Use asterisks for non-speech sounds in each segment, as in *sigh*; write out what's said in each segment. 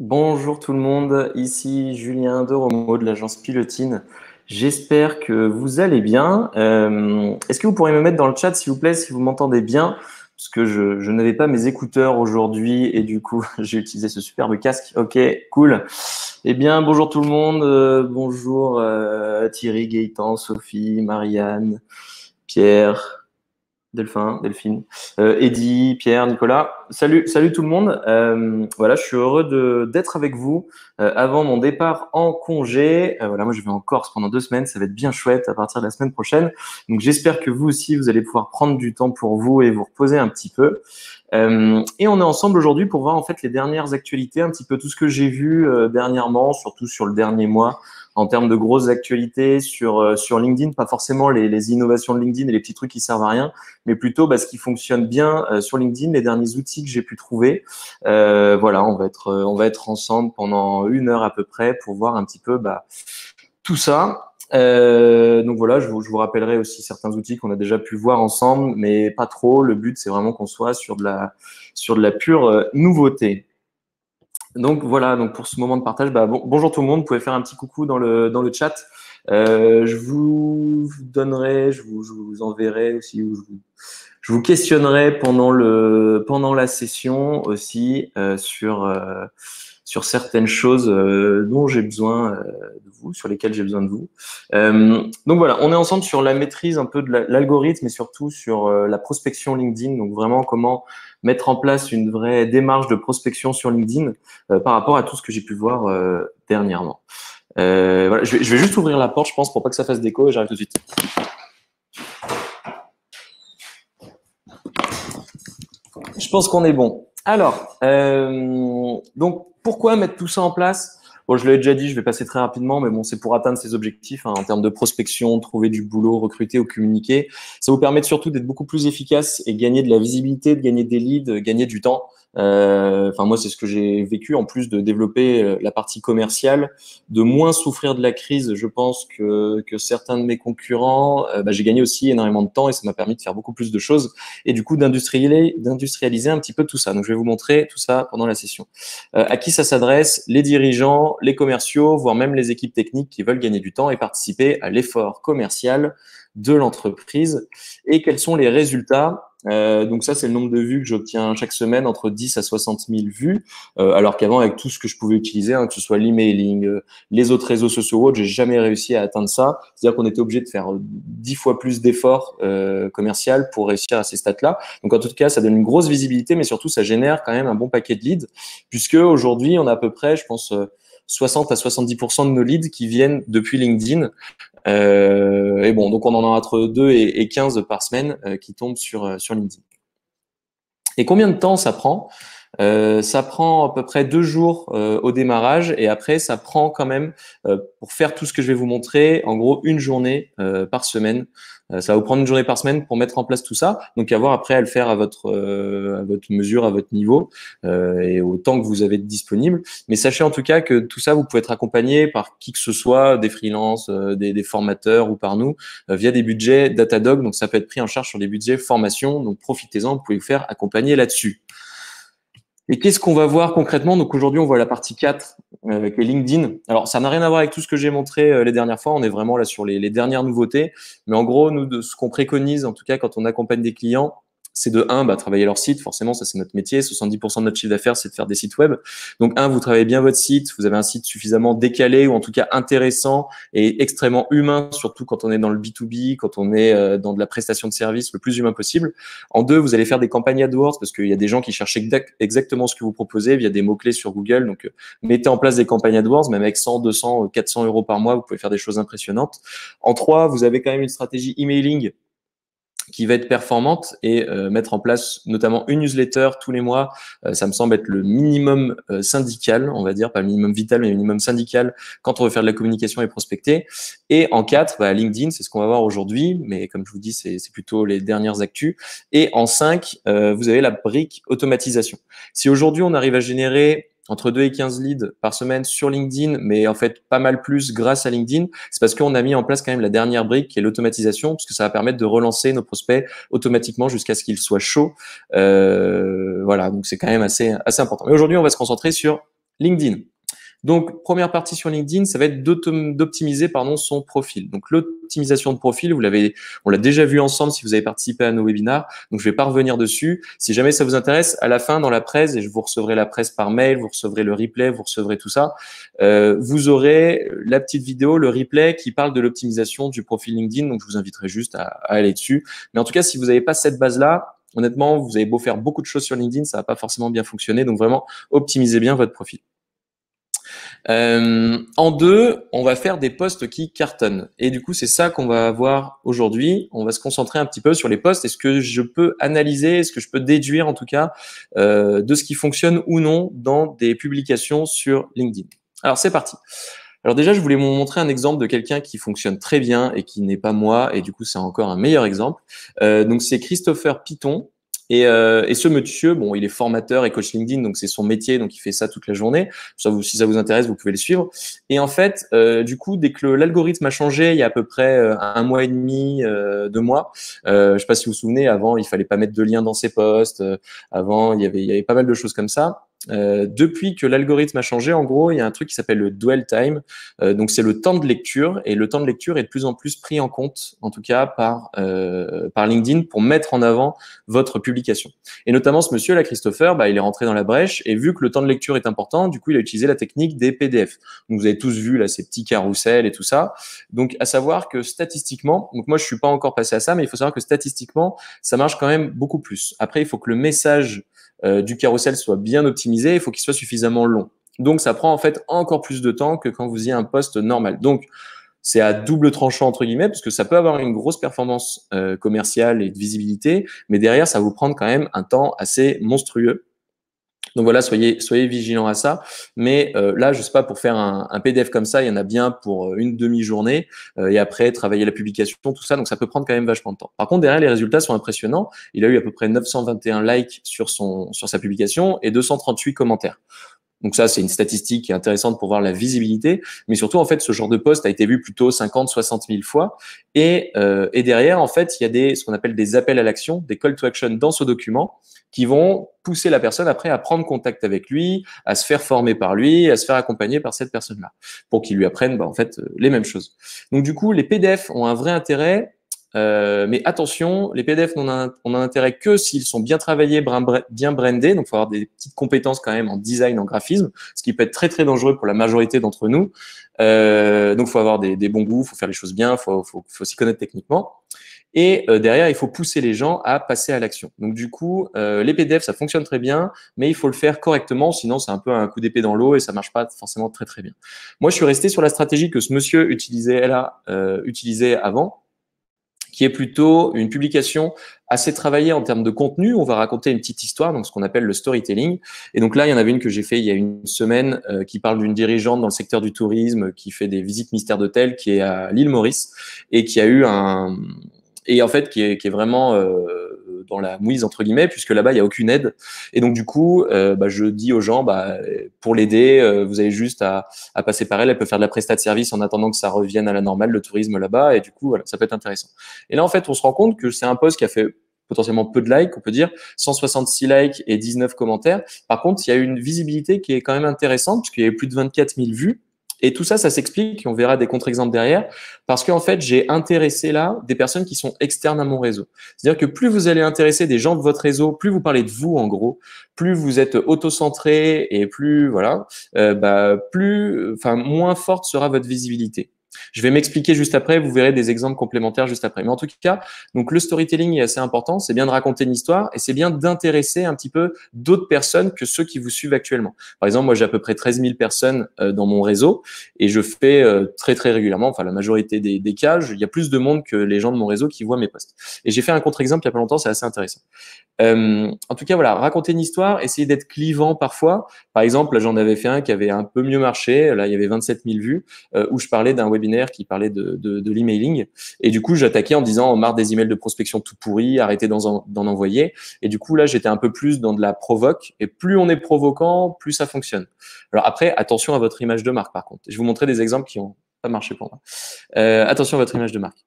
Bonjour tout le monde, ici Julien de de l'agence Pilotine. J'espère que vous allez bien. Euh, est-ce que vous pourriez me mettre dans le chat, s'il vous plaît, si vous m'entendez bien Parce que je, n'avais pas mes écouteurs aujourd'hui et du coup, *laughs* j'ai utilisé ce superbe casque. Ok, cool. Eh bien, bonjour tout le monde. Euh, bonjour euh, Thierry, Gaëtan, Sophie, Marianne, Pierre, Delphin, Delphine, euh, Pierre, Nicolas. Salut, salut tout le monde. Euh, voilà, je suis heureux d'être avec vous euh, avant mon départ en congé. Euh, voilà, moi je vais en Corse pendant deux semaines, ça va être bien chouette à partir de la semaine prochaine. Donc j'espère que vous aussi vous allez pouvoir prendre du temps pour vous et vous reposer un petit peu. et on est ensemble aujourd'hui pour voir en fait les dernières actualités, un petit peu tout ce que j'ai vu dernièrement, surtout sur le dernier mois en termes de grosses actualités sur, euh, sur LinkedIn, pas forcément les, les, innovations de LinkedIn et les petits trucs qui servent à rien, mais plutôt bah, ce qui fonctionne bien euh, sur LinkedIn, les derniers outils que j'ai pu trouver. Euh, voilà, on va, être, euh, on va être ensemble pendant une heure à peu près pour voir un petit peu bah, tout ça. Euh, donc voilà, je vous, je vous, rappellerai aussi certains outils qu'on a déjà pu voir ensemble, mais pas trop. Le but, c'est vraiment qu'on soit sur de la, sur de la pure nouveauté. Donc voilà, donc pour ce moment de partage, bah, bon, bonjour tout le monde, vous pouvez faire un petit coucou dans le, dans le chat. Euh, je vous donnerai, je vous, je vous enverrai aussi, je vous, je vous questionnerai pendant, le, pendant la session aussi euh, sur, euh, sur certaines choses euh, dont j'ai besoin euh, de vous, sur lesquelles j'ai besoin de vous. Euh, donc voilà, on est ensemble sur la maîtrise un peu de l'algorithme et surtout sur la prospection LinkedIn, donc vraiment comment mettre en place une vraie démarche de prospection sur LinkedIn euh, par rapport à tout ce que j'ai pu voir euh, dernièrement. Euh, je, vais, juste ouvrir la porte, je pense, pour pas que ça fasse déco. et j'arrive tout de suite. Je pense qu'on est bon. Alors, donc pourquoi mettre tout ça en place Bon, je l'ai déjà dit, je vais passer très rapidement, mais bon, c'est pour atteindre ses objectifs hein, en termes de prospection, trouver du boulot, recruter ou communiquer. Ça vous permet surtout d'être beaucoup plus efficace et gagner de la visibilité, de gagner des leads, gagner du temps. Euh, enfin, moi, c'est ce que j'ai vécu, en plus de développer euh, la partie commerciale, de moins souffrir de la crise, je pense, que, que certains de mes concurrents. Euh, bah, j'ai gagné aussi énormément de temps et ça m'a permis de faire beaucoup plus de choses et du coup d'industrialiser un petit peu tout ça. Donc, je vais vous montrer tout ça pendant la session. à qui ça s'adresse Les dirigeants, les commerciaux, voire même les équipes techniques qui veulent gagner du temps et participer à l'effort commercial de l'entreprise et quels sont les résultats euh, donc ça, c'est le nombre de vues que j'obtiens chaque semaine, entre 10 à 60 000 vues. Euh, alors qu'avant, avec tout ce que je pouvais utiliser, hein, que ce soit l'emailing, euh, les autres réseaux sociaux, j'ai jamais réussi à atteindre ça. C'est-à-dire qu'on était obligé de faire 10 fois plus d'efforts commerciaux pour réussir à ces stats-là. Donc en tout cas, ça donne une grosse visibilité, mais surtout, ça génère quand même un bon paquet de leads, puisque aujourd'hui, on a à peu près, je pense, 60 à 70% de nos leads qui viennent depuis LinkedIn. Euh, et bon, donc on en a entre 2 et, 15 par semaine euh, qui tombent sur, euh, sur LinkedIn. Et combien de temps ça prend ça prend à peu près deux jours au démarrage et après ça prend quand même pour faire tout ce que je vais vous montrer en gros une journée par semaine euh, ça va vous prendre une journée par semaine pour mettre en place tout ça. Donc, avoir après à le faire à votre, euh, votre mesure, à votre niveau euh, et au temps que vous avez disponible. Mais sachez en tout cas que tout ça, vous pouvez être accompagné par qui que ce soit, des freelances, des, des, formateurs ou par nous, via des budgets Datadog. Donc, ça peut être pris en charge sur des budgets formation. Donc, profitez-en, vous pouvez vous faire accompagner là-dessus. Et qu'est-ce qu'on va voir concrètement Donc aujourd'hui, on voit la partie 4 avec euh, LinkedIn. Alors ça n'a rien à voir avec tout ce que j'ai montré euh, les dernières fois. On est vraiment là sur les, les dernières nouveautés. Mais en gros, nous, de ce qu'on préconise, en tout cas quand on accompagne des clients, c'est de 1, bah, travailler leur site, forcément, ça c'est notre métier, 70% de notre chiffre d'affaires, c'est de faire des sites web. Donc un, vous travaillez bien votre site, vous avez un site suffisamment décalé ou en tout cas intéressant et extrêmement humain, surtout quand on est dans le B2B, quand on est euh, dans de la prestation de service le plus humain possible. En deux, vous allez faire des campagnes AdWords parce qu'il y a des gens qui cherchent exactement ce que vous proposez via des mots-clés sur Google. Donc euh, mettez en place des campagnes AdWords, même avec 100, 200, 400 euros par mois, vous pouvez faire des choses impressionnantes. En 3, vous avez quand même une stratégie emailing qui va être performante et euh, mettre en place notamment une newsletter tous les mois. Euh, ça me semble être le minimum euh, syndical, on va dire, pas le minimum vital, mais le minimum syndical quand on veut faire de la communication et prospecter. Et en 4, bah, LinkedIn, c'est ce qu'on va voir aujourd'hui, mais comme je vous dis, c'est plutôt les dernières actus. Et en cinq, vous avez la brique automatisation. Si aujourd'hui on arrive à générer entre 2 et 15 leads par semaine sur LinkedIn, mais en fait pas mal plus grâce à LinkedIn, c'est parce qu'on a mis en place quand même la dernière brique qui est l'automatisation, parce que ça va permettre de relancer nos prospects automatiquement jusqu'à ce qu'ils soient chauds. Euh, voilà, donc c'est quand même assez, assez important. Mais aujourd'hui, on va se concentrer sur LinkedIn. Donc, première partie sur LinkedIn, ça va être d'optimiser pardon son profil. Donc, l'optimisation de profil, vous l'avez, on l'a déjà vu ensemble si vous avez participé à nos webinars. Donc, je vais pas revenir dessus. Si jamais ça vous intéresse, à la fin dans la presse, et je vous recevrai la presse par mail, vous recevrez le replay, vous recevrez tout ça. Euh, vous aurez la petite vidéo, le replay qui parle de l'optimisation du profil LinkedIn. Donc, je vous inviterai juste à, aller dessus. Mais en tout cas, si vous n'avez pas cette base-là, honnêtement, vous avez beau faire beaucoup de choses sur LinkedIn, ça va pas forcément bien fonctionner. Donc, vraiment, optimisez bien votre profil. Euh, en deux, on va faire des postes qui cartonnent. Et du coup, c'est ça qu'on va avoir aujourd'hui. On va se concentrer un petit peu sur les postes. Est-ce que je peux analyser, est-ce que je peux déduire en tout cas euh, de ce qui fonctionne ou non dans des publications sur LinkedIn Alors c'est parti. Alors déjà, je voulais vous montrer un exemple de quelqu'un qui fonctionne très bien et qui n'est pas moi, et du coup, c'est encore un meilleur exemple. Euh, donc c'est Christopher Piton, euh, et, ce monsieur, bon, il est formateur et coach LinkedIn, donc c'est son métier, donc il fait ça toute la journée. vous, si ça vous intéresse, vous pouvez le suivre. Et en fait, euh, du coup, dès que l'algorithme a changé, il y a à peu près euh, un mois et demi, euh, deux mois. je sais pas si vous vous souvenez, avant, il fallait pas mettre de liens dans ses posts. avant, il y avait pas mal de choses comme ça. Euh, depuis que l'algorithme a changé, en gros, il y a un truc qui s'appelle le dwell time. Euh, donc, c'est le temps de lecture. Et le temps de lecture est de plus en plus pris en compte, en tout cas par, euh, par LinkedIn, pour mettre en avant votre publication. Et notamment, ce monsieur, là, Christopher, bah, il est rentré dans la brèche. Et vu que le temps de lecture est important, du coup, il a utilisé la technique des PDF. vous avez tous vu, là, ces petits carousels et tout ça. Donc, à savoir que statistiquement, donc moi, je suis pas encore passé à ça, mais il faut savoir que statistiquement, ça marche quand même beaucoup plus. Après, il faut que le message euh, du carrousel soit bien optimisé, il faut qu'il soit suffisamment long. Donc, ça prend en fait encore plus de temps que quand vous y avez un poste normal. Donc, c'est à double tranchant entre guillemets parce que ça peut avoir une grosse performance euh, commerciale et de visibilité, mais derrière ça vous prendre quand même un temps assez monstrueux donc voilà, soyez, soyez vigilants à ça. Mais euh, là, je sais pas, pour faire un, PDF comme ça, il y en a bien pour euh, une demi-journée euh, et après travailler la publication, tout ça. Donc ça peut prendre quand même vachement de temps. Par contre, derrière, les résultats sont impressionnants. Il a eu à peu près 921 likes sur, son, sur sa publication et 238 commentaires. Donc ça, c'est une statistique qui est intéressante pour voir la visibilité. Mais surtout, en fait, ce genre de poste a été vu plutôt 50, 60 000 fois. Et, euh, et derrière, en fait, il y a des, ce qu'on appelle des appels à l'action, des call to action dans ce document qui vont pousser la personne après à prendre contact avec lui, à se faire former par lui, à se faire accompagner par cette personne-là, pour qu'il lui apprenne bah, en fait euh, les mêmes choses. Donc du coup, les PDF ont un vrai intérêt euh, mais attention, les PDF, on a, intérêt que s'ils sont bien travaillés, bien brandés. Donc, il faut avoir des petites compétences quand même en design, en graphisme, ce qui peut être très, très dangereux pour la majorité d'entre nous. Euh, donc, il faut avoir des, des bons goûts, il faut faire les choses bien, il faut, faut, faut s'y connaître techniquement. Et euh, derrière, il faut pousser les gens à passer à l'action. Donc, du coup, euh, les PDF, ça fonctionne très bien, mais il faut le faire correctement, sinon c'est un peu un coup d'épée dans l'eau et ça marche pas forcément très, très bien. Moi, je suis resté sur la stratégie que ce monsieur utilisait, elle euh, utilisait avant qui est plutôt une publication assez travaillée en termes de contenu. On va raconter une petite histoire, donc ce qu'on appelle le storytelling. Et donc là, il y en avait une que j'ai fait il y a une semaine euh, qui parle d'une dirigeante dans le secteur du tourisme qui fait des visites mystères d'hôtel, qui est à l'île Maurice et qui a eu un et en fait qui est, qui est vraiment euh, dans la mouise entre guillemets, puisque là-bas il y a aucune aide. Et donc du coup, euh, bah, je dis aux gens, bah, pour l'aider, euh, vous avez juste à, passer par elle. Elle peut faire de la prestat de service en attendant que ça revienne à la normale le tourisme là-bas. Et du coup, ça peut être intéressant. Et là en fait, on se rend compte que c'est un poste qui a fait potentiellement peu de likes, on peut dire 166 likes et 19 commentaires. Par contre, il y a une visibilité qui est quand même intéressante puisqu'il y avait plus de 24 000 vues et tout ça, ça s'explique, on verra des contre-exemples derrière, parce qu'en fait, j'ai intéressé là des personnes qui sont externes à mon réseau. C'est-à-dire que plus vous allez intéresser des gens de votre réseau, plus vous parlez de vous en gros, plus vous êtes autocentré et plus voilà, euh, bah, plus, enfin, moins forte sera votre visibilité. Je vais m'expliquer juste après, vous verrez des exemples complémentaires juste après. Mais en tout cas, donc le storytelling est assez important, c'est bien de raconter une histoire et c'est bien d'intéresser un petit peu d'autres personnes que ceux qui vous suivent actuellement. Par exemple, moi j'ai à peu près 13 000 personnes euh, dans mon réseau et je fais euh, très très régulièrement, enfin la majorité des, des cas, il y a plus de monde que les gens de mon réseau qui voient mes posts. Et j'ai fait un contre-exemple il n'y a pas longtemps, c'est assez intéressant. Euh, en tout cas, voilà, raconter une histoire, essayer d'être clivant parfois. Par exemple, j'en avais fait un qui avait un peu mieux marché, là il y avait 27 000 vues, où je parlais d'un web qui parlait de, l'emailing. Et du coup, j'attaquais en disant marre des emails de prospection tout pourris, arrêtez d'en envoyer. Et du coup, là, j'étais un peu plus dans de la provoque. Et plus on est provoquant, plus ça fonctionne. Alors après, attention à votre image de marque, par contre. Je vous montrer des exemples qui ont pas marché pour moi. Euh, attention à votre image de marque.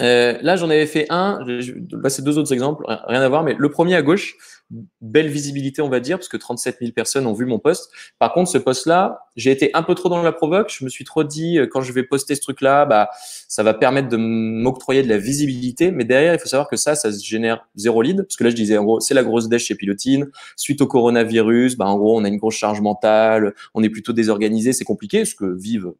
Euh, là, j'en avais fait un, je vais deux autres exemples, rien à voir, mais le premier à gauche, belle visibilité, on va dire, parce que 37 000 personnes ont vu mon poste Par contre, ce poste là j'ai été un peu trop dans la provoque. Je me suis trop dit, euh, quand je vais poster ce truc-là, bah, ça va permettre de m'octroyer de la visibilité. Mais derrière, il faut savoir que ça, ça génère zéro lead. Parce que là, je disais, en gros, c'est la grosse dèche chez Pilotine. Suite au coronavirus, bah, en gros, on a une grosse charge mentale, on est plutôt désorganisé, c'est compliqué, parce que vive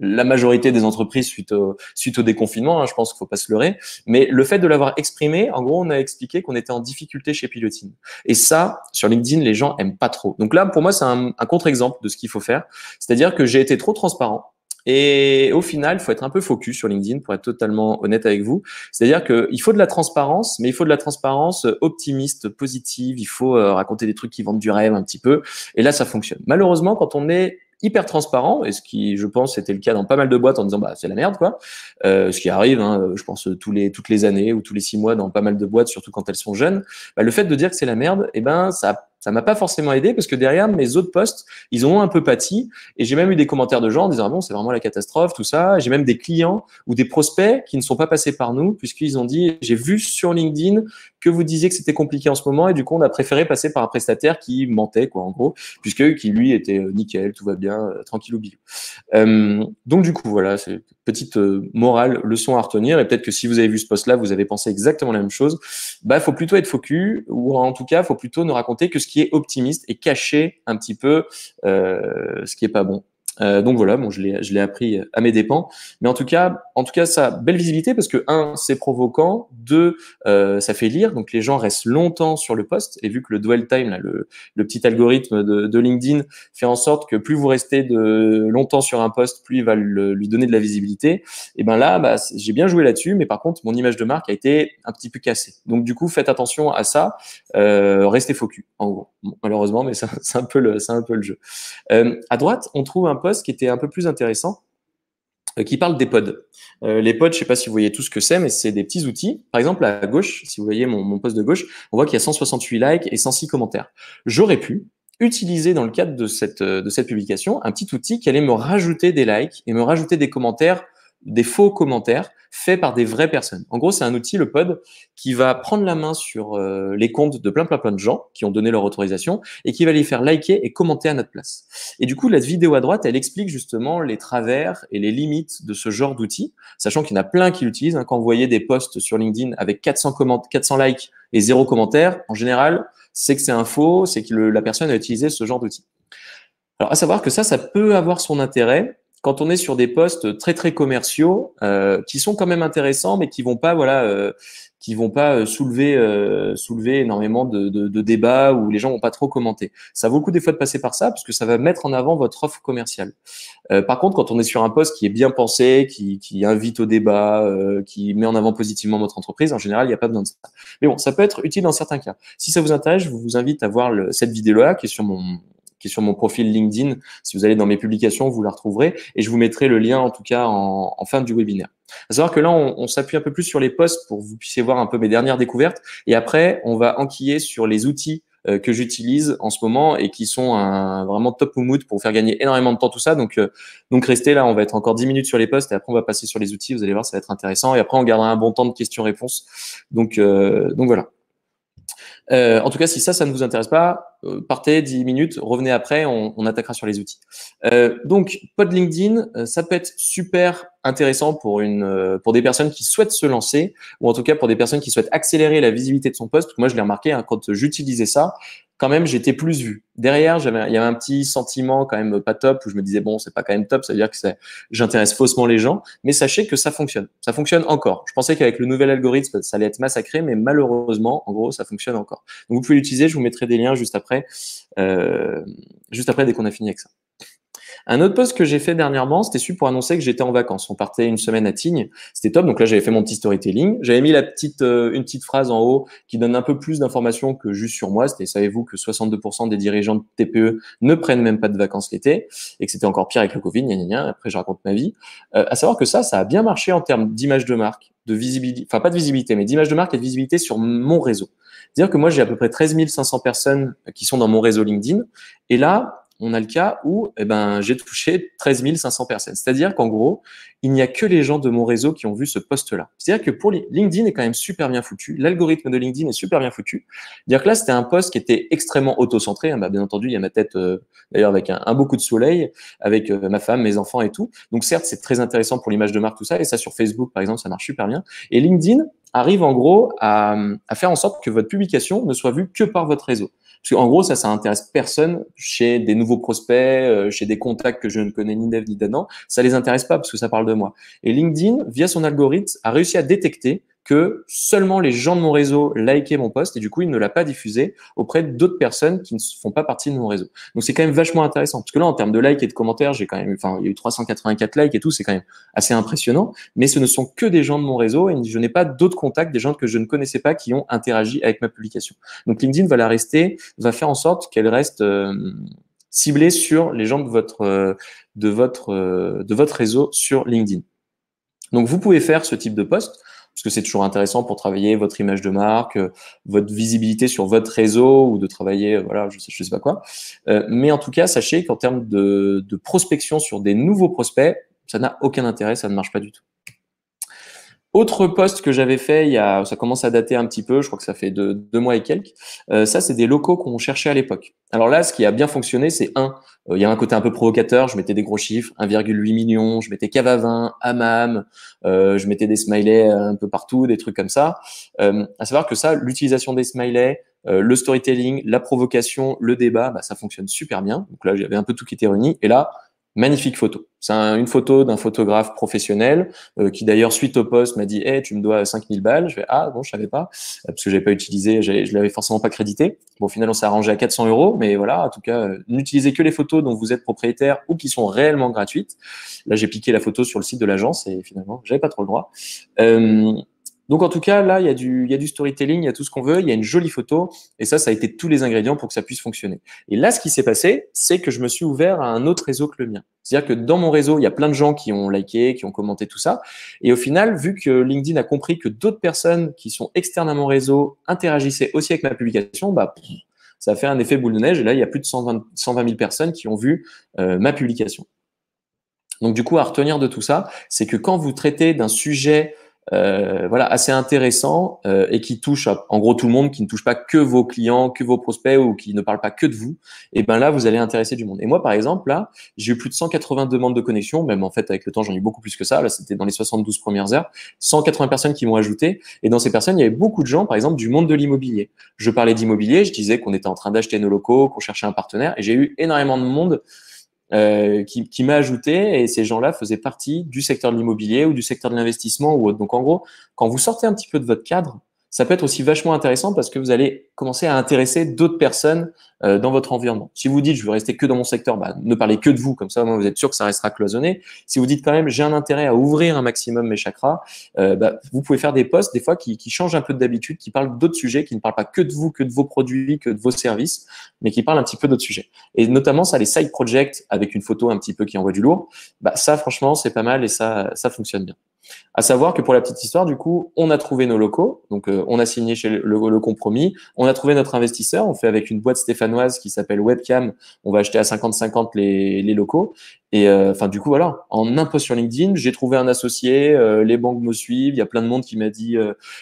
la majorité des entreprises suite au, suite au déconfinement, hein, je pense qu'il faut pas se leurrer. Mais le fait de l'avoir exprimé, en gros, on a expliqué qu'on était en difficulté chez Pilotine. Et ça, sur LinkedIn, les gens aiment pas trop. Donc là, pour moi, c'est un, un contre-exemple de ce qu'il faut faire. C'est-à-dire que j'ai été trop transparent. Et au final, il faut être un peu focus sur LinkedIn pour être totalement honnête avec vous. C'est-à-dire qu'il faut de la transparence, mais il faut de la transparence optimiste, positive. Il faut euh, raconter des trucs qui vendent du rêve un petit peu. Et là, ça fonctionne. Malheureusement, quand on est hyper transparent, et ce qui, je pense, c'était le cas dans pas mal de boîtes en disant bah c'est la merde quoi, euh, ce qui arrive, hein, je pense tous les toutes les années ou tous les six mois dans pas mal de boîtes, surtout quand elles sont jeunes, bah, le fait de dire que c'est la merde, et eh ben ça ça m'a pas forcément aidé parce que derrière mes autres postes, ils ont un peu pâti et j'ai même eu des commentaires de gens en disant ah bon c'est vraiment la catastrophe tout ça. J'ai même des clients ou des prospects qui ne sont pas passés par nous puisqu'ils ont dit j'ai vu sur LinkedIn que vous disiez que c'était compliqué en ce moment et du coup on a préféré passer par un prestataire qui mentait quoi en gros puisque qui lui était euh, nickel tout va bien euh, tranquille ou bilou euh, donc du coup voilà c'est petite morale leçon à retenir et peut-être que si vous avez vu ce post là vous avez pensé exactement la même chose bah faut plutôt être focus ou en tout cas faut plutôt ne raconter que ce qui est optimiste et cacher un petit peu ce qui est pas bon euh, donc voilà, bon, je l'ai appris euh, à mes dépens. Mais en tout cas, en tout cas, ça belle visibilité parce que un, c'est provoquant. Deux, euh, ça fait lire, donc les gens restent longtemps sur le poste. Et vu que le dwell time, là, le, petit algorithme de, de, LinkedIn, fait en sorte que plus vous restez de longtemps sur un poste, plus il va lui donner de la visibilité. Et ben là, bah, j'ai bien joué là-dessus, mais par contre, mon image de marque a été un petit peu cassée. Donc du coup, faites attention à ça. Euh, restez focus. En gros, malheureusement, mais *laughs* c'est un peu le, c'est un peu le jeu. Euh, à droite, on trouve un poste qui était un peu plus intéressant euh, qui parle des pods. Euh, les pods, je ne sais pas si vous voyez tout ce que c'est, mais c'est des petits outils. Par exemple, à gauche, si vous voyez mon, mon post de gauche, on voit qu'il y a 168 likes et 106 commentaires. J'aurais pu utiliser dans le cadre de cette, euh, de cette publication un petit outil qui allait me rajouter des likes et me rajouter des commentaires des faux commentaires faits par des vraies personnes. En gros, c'est un outil, le pod, qui va prendre la main sur euh, les comptes de plein, plein, plein de gens qui ont donné leur autorisation et qui va les faire liker et commenter à notre place. Et du coup, la vidéo à droite, elle explique justement les travers et les limites de ce genre d'outil, sachant qu'il y en a plein qui l'utilisent. Hein, quand vous voyez des posts sur LinkedIn avec 400, comment 400 likes et zéro commentaire, en général, c'est que c'est un faux, c'est que la personne a utilisé ce genre d'outil. Alors, à savoir que ça, ça peut avoir son intérêt quand on est sur des postes très très commerciaux euh, qui sont quand même intéressants mais qui vont pas voilà euh, qui vont pas euh, soulever euh, soulever énormément de, de, débats où les gens vont pas trop commenter. Ça vaut le coup des fois de passer par ça parce que ça va mettre en avant votre offre commerciale. par contre, quand on est sur un poste qui est bien pensé, qui, invite au débat, qui met en avant positivement votre entreprise, en général, il n'y a pas besoin de ça. Mais bon, ça peut être utile dans certains cas. Si ça vous intéresse, je vous invite à voir cette vidéo-là qui est sur mon qui est sur mon profil LinkedIn. Si vous allez dans mes publications, vous la retrouverez. Et je vous mettrai le lien, en tout cas, en, fin du webinaire. À savoir que là, on, s'appuie un peu plus sur les posts pour que vous puissiez voir un peu mes dernières découvertes. Et après, on va enquiller sur les outils euh, que j'utilise en ce moment et qui sont un, vraiment top mood pour faire gagner énormément de temps tout ça. Donc, euh, donc restez là, on va être encore 10 minutes sur les posts et après on va passer sur les outils. Vous allez voir, ça va être intéressant. Et après, on gardera un bon temps de questions-réponses. Donc, euh, donc voilà. Euh, en tout cas, si ça, ça ne vous intéresse pas, euh, partez 10 minutes, revenez après, on, attaquera sur les outils. Euh, donc, pod LinkedIn, ça peut être super intéressant pour une, pour des personnes qui souhaitent se lancer, ou en tout cas pour des personnes qui souhaitent accélérer la visibilité de son poste. Moi, je l'ai remarqué hein, quand j'utilisais ça. Quand même, j'étais plus vu. Derrière, il y avait un petit sentiment quand même pas top où je me disais bon, c'est pas quand même top, ça veut dire que j'intéresse faussement les gens. Mais sachez que ça fonctionne, ça fonctionne encore. Je pensais qu'avec le nouvel algorithme, ça allait être massacré, mais malheureusement, en gros, ça fonctionne encore. Donc vous pouvez l'utiliser, je vous mettrai des liens juste après, euh, juste après dès qu'on a fini avec ça. Un autre post que j'ai fait dernièrement, c'était celui pour annoncer que j'étais en vacances. On partait une semaine à Tignes. C'était top. Donc là, j'avais fait mon petit storytelling. J'avais mis la petite, euh, une petite phrase en haut qui donne un peu plus d'informations que juste sur moi. C'était, savez-vous que 62% des dirigeants de TPE ne prennent même pas de vacances l'été et que c'était encore pire avec le Covid. Après, je raconte ma vie. Euh, à savoir que ça, ça a bien marché en termes d'image de marque, de visibilité, enfin pas de visibilité, mais d'image de marque et de visibilité sur mon réseau. C'est-à-dire que moi, j'ai à peu près 13 500 personnes qui sont dans mon réseau LinkedIn. Et là, on a le cas où eh ben, j'ai touché 13 500 personnes. C'est-à-dire qu'en gros, il n'y a que les gens de mon réseau qui ont vu ce poste-là. C'est-à-dire que pour LinkedIn est quand même super bien foutu. L'algorithme de LinkedIn est super bien foutu. C'est-à-dire que là, c'était un poste qui était extrêmement auto-centré. Hein. Bah, bien entendu, il y a ma tête, euh, d'ailleurs, avec un, un, beaucoup de soleil, avec euh, ma femme, mes enfants et tout. Donc certes, c'est très intéressant pour l'image de marque, tout ça. Et ça, sur Facebook, par exemple, ça marche super bien. Et LinkedIn arrive en gros à faire en sorte que votre publication ne soit vue que par votre réseau. Parce qu'en gros, ça, ça intéresse personne chez des nouveaux prospects, euh, chez des contacts que je ne connais ni Dev ni d'Adam. Ça les intéresse pas parce que ça parle de moi. Et LinkedIn, via son algorithme, a réussi à détecter que seulement les gens de mon réseau likaient mon poste et du coup, il ne l'a pas diffusé auprès d'autres personnes qui ne font pas partie de mon réseau. Donc, c'est quand même vachement intéressant parce que là, en termes de likes et de commentaires, j'ai quand même, enfin, il y a eu 384 likes et tout, c'est quand même assez impressionnant. Mais ce ne sont que des gens de mon réseau et je n'ai pas d'autres contacts, des gens que je ne connaissais pas qui ont interagi avec ma publication. Donc, LinkedIn va la rester, va faire en sorte qu'elle reste euh, ciblée sur les gens de votre, euh, de votre, euh, de votre réseau sur LinkedIn. Donc, vous pouvez faire ce type de poste parce que c'est toujours intéressant pour travailler votre image de marque, euh, votre visibilité sur votre réseau ou de travailler, euh, voilà, je sais, je sais pas quoi. Euh, mais en tout cas, sachez qu'en termes de prospection sur des nouveaux prospects, ça n'a aucun intérêt, ça ne marche pas du tout. Autre poste que j'avais fait, il y ça commence à dater un petit peu, je crois que ça fait deux, deux mois et quelques. Euh, ça, c'est des locaux qu'on cherchait à l'époque. Alors là, ce qui a bien fonctionné, c'est un, euh, il y a un côté un peu provocateur, je mettais des gros chiffres, 1,8 million, je mettais Cavavin, Amam, euh, je mettais des smileys euh, un peu partout, des trucs comme ça. à savoir que ça, l'utilisation des smileys, le storytelling, la provocation, le débat, bah, ça fonctionne super bien. Donc là, j'avais un peu tout qui était réuni. Et là, Magnifique photo. C'est une photo d'un photographe professionnel euh, qui d'ailleurs suite au poste m'a dit "Hey, tu me dois 5000 balles." Je vais "Ah bon, je savais pas euh, parce que j'avais pas utilisé, je l'avais forcément pas crédité." Bon, au final, on s'est arrangé à 400 euros, mais voilà, en tout cas, euh, n'utilisez que les photos dont vous êtes propriétaire ou qui sont réellement gratuites. Là, j'ai piqué la photo sur le site de l'agence et finalement, j'avais pas trop le droit. Donc en tout cas, là, il y, a du, du storytelling, il y a tout ce qu'on veut, il y a une jolie photo, et ça, ça a été tous les ingrédients pour que ça puisse fonctionner. Et là, ce qui s'est passé, c'est que je me suis ouvert à un autre réseau que le mien. C'est-à-dire que dans mon réseau, il y a plein de gens qui ont liké, qui ont commenté tout ça. Et au final, vu que LinkedIn a compris que d'autres personnes qui sont externes à mon réseau interagissaient aussi avec ma publication, bah, ça a fait un effet boule de neige. Et là, il y a plus de 120, 000 personnes qui ont vu euh, ma publication. Donc du coup, à retenir de tout ça, c'est que quand vous traitez d'un sujet euh, voilà, assez intéressant euh, et qui touche en gros tout le monde, qui ne touche pas que vos clients, que vos prospects ou qui ne parle pas que de vous, et ben là vous allez intéresser du monde. Et moi par exemple là, j'ai eu plus de 180 demandes de connexion, même en fait avec le temps j'en ai eu beaucoup plus que ça. Là c'était dans les 72 premières heures, 180 personnes qui m'ont ajouté. Et dans ces personnes il y avait beaucoup de gens par exemple du monde de l'immobilier. Je parlais d'immobilier, je disais qu'on était en train d'acheter nos locaux, qu'on cherchait un partenaire, et j'ai eu énormément de monde euh, qui, qui m'a ajouté et ces gens-là faisaient partie du secteur de l'immobilier ou du secteur de l'investissement ou autre. Donc en gros, quand vous sortez un petit peu de votre cadre, ça peut être aussi vachement intéressant parce que vous allez commencer à intéresser d'autres personnes euh, dans votre environnement. Si vous dites je veux rester que dans mon secteur, bah, ne parlez que de vous, comme ça vous êtes sûr que ça restera cloisonné. Si vous dites quand même j'ai un intérêt à ouvrir un maximum mes chakras, euh, bah, vous pouvez faire des posts des fois qui, qui changent un peu d'habitude, qui parlent d'autres sujets, qui ne parlent pas que de vous, que de vos produits, que de vos services, mais qui parlent un petit peu d'autres sujets. Et notamment ça les side projects avec une photo un petit peu qui envoie du lourd, bah, ça franchement c'est pas mal et ça ça fonctionne bien. À savoir que pour la petite histoire, du coup, on a trouvé nos locaux, donc euh, on a signé chez le, le, compromis, on a trouvé notre investisseur, on fait avec une boîte stéphanoise qui s'appelle Webcam, on va acheter à 50-50 les, les, locaux. Et euh, enfin, du coup, voilà, en un sur LinkedIn, j'ai trouvé un associé, euh, les banques me suivent, il y a plein de monde qui m'a dit,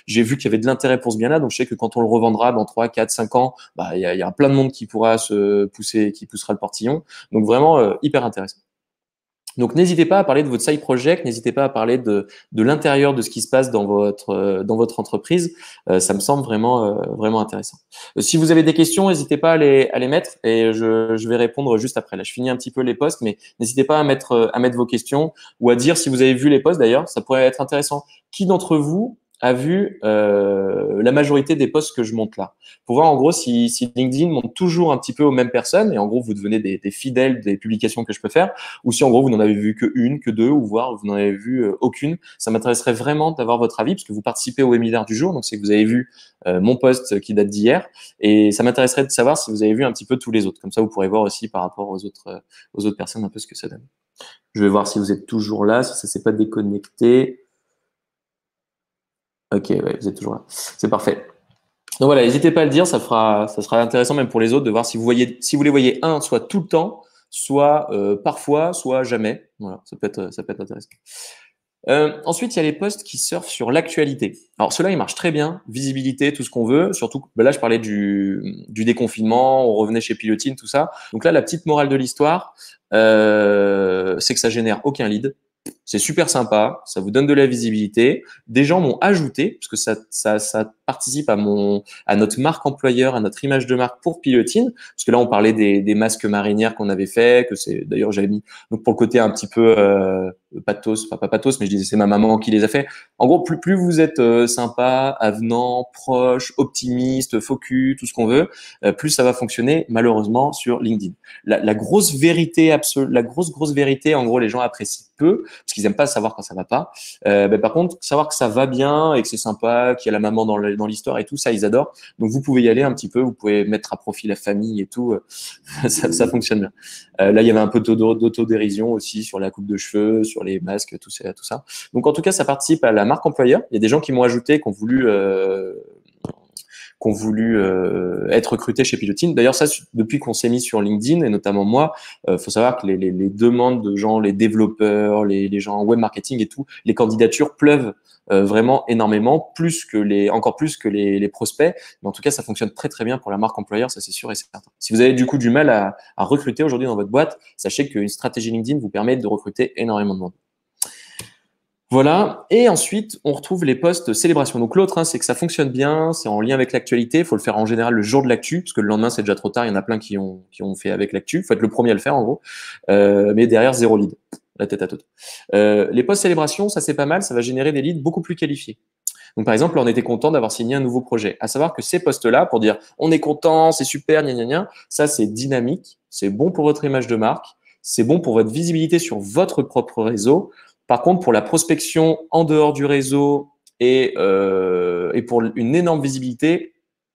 j'ai vu qu'il y avait de l'intérêt pour ce bien-là, donc je sais que quand on le revendra dans 3, 4, 5 ans, bah, il y, a, y a plein de monde qui pourra se pousser, qui poussera le portillon. Donc vraiment, hyper intéressant. Donc n'hésitez pas à parler de votre side project, n'hésitez pas à parler de, de l'intérieur de ce qui se passe dans votre euh, dans votre entreprise. Euh, ça me semble vraiment euh, vraiment intéressant. Si vous avez des questions, n'hésitez pas à les à les mettre et je, je vais répondre juste après. Là, je finis un petit peu les posts, mais n'hésitez pas à mettre à mettre vos questions ou à dire si vous avez vu les posts d'ailleurs. Ça pourrait être intéressant. Qui d'entre vous a vu euh, la majorité des posts que je monte là. Pour voir en gros si, si, LinkedIn monte toujours un petit peu aux mêmes personnes et en gros vous devenez des, des fidèles des publications que je peux faire ou si en gros vous n'en avez vu que une, que deux ou voire vous n'en avez vu euh, aucune. Ça m'intéresserait vraiment d'avoir votre avis parce que vous participez au webinaire du jour donc c'est que vous avez vu euh, mon post qui date d'hier et ça m'intéresserait de savoir si vous avez vu un petit peu tous les autres. Comme ça vous pourrez voir aussi par rapport aux autres, euh, aux autres personnes un peu ce que ça donne. Je vais voir si vous êtes toujours là, si ça s'est pas déconnecté. Ok, vous êtes toujours là. C'est parfait. Donc voilà, n'hésitez pas à le dire, ça, fera, ça sera intéressant même pour les autres de voir si vous, voyez, si vous les voyez, un, soit tout le temps, soit euh, parfois, soit jamais. Voilà, ça peut être, ça peut intéressant. Euh, ensuite, il y a les posts qui surfent sur l'actualité. Alors, cela, il marche très bien. Visibilité, tout ce qu'on veut. Surtout, bah là, je parlais du, déconfinement, on revenait chez Pilotine, tout ça. Donc là, la petite morale de l'histoire, euh, c'est que ça génère aucun lead. C'est super sympa, ça vous donne de la visibilité. Des gens m'ont ajouté, parce que ça, ça, ça, participe à, mon, à notre marque employeur, à notre image de marque pour Pilotine, parce que là, on parlait des, masques marinières qu'on avait fait, que c'est d'ailleurs j'avais mis. Donc pour le côté un petit peu... Euh, pathos, papa pas pathos, mais je disais c'est ma maman qui les a fait. En gros, plus, plus vous êtes euh, sympa, avenant, proche, optimiste, focus, tout ce qu'on veut, euh, plus ça va fonctionner malheureusement sur LinkedIn. La, grosse vérité absolue, la grosse grosse vérité, en gros, les gens apprécient peu parce qu'ils aiment pas savoir quand ça va pas. Euh, ben, par contre, savoir que ça va bien et que c'est sympa, qu'il y a la maman dans l'histoire et tout ça, ils adorent. Donc vous pouvez y aller un petit peu, vous pouvez mettre à profit la famille et tout, euh, *laughs* ça, ça, fonctionne bien. là, il y avait un peu d'autodérision aussi sur la coupe de cheveux, sur les masques, tout ça, tout ça. Donc en tout cas, ça participe à la marque employeur. Il y a des gens qui m'ont ajouté, qui ont voulu euh, qui ont voulu euh, être recrutés chez Pilotine. D'ailleurs, ça, depuis qu'on s'est mis sur LinkedIn, et notamment moi, euh, faut savoir que les, demandes de gens, les développeurs, les, gens en web marketing et tout, les candidatures pleuvent euh, vraiment énormément, plus que les, encore plus que les, prospects. Mais en tout cas, ça fonctionne très très bien pour la marque employeur, ça c'est sûr et certain. Si vous avez du coup du mal à, à recruter aujourd'hui dans votre boîte, sachez qu'une stratégie LinkedIn vous permet de recruter énormément de monde. Voilà. Et ensuite, on retrouve les posts célébration. Donc l'autre, hein, c'est que ça fonctionne bien, c'est en lien avec l'actualité. Il faut le faire en général le jour de l'actu, parce que le lendemain, c'est déjà trop tard. Il y en a plein qui ont, qui ont fait avec l'actu. Il faut être le premier à le faire, en gros. Euh, mais derrière, zéro lead. La tête à toute. Euh, les posts célébration, ça c'est pas mal. Ça va générer des leads beaucoup plus qualifiés. Donc, par exemple, on était content d'avoir signé un nouveau projet. À savoir que ces postes-là, pour dire on est content, c'est super, gna gna ça c'est dynamique, c'est bon pour votre image de marque, c'est bon pour votre visibilité sur votre propre réseau, par contre, pour la prospection en dehors du réseau euh, et, pour une énorme visibilité,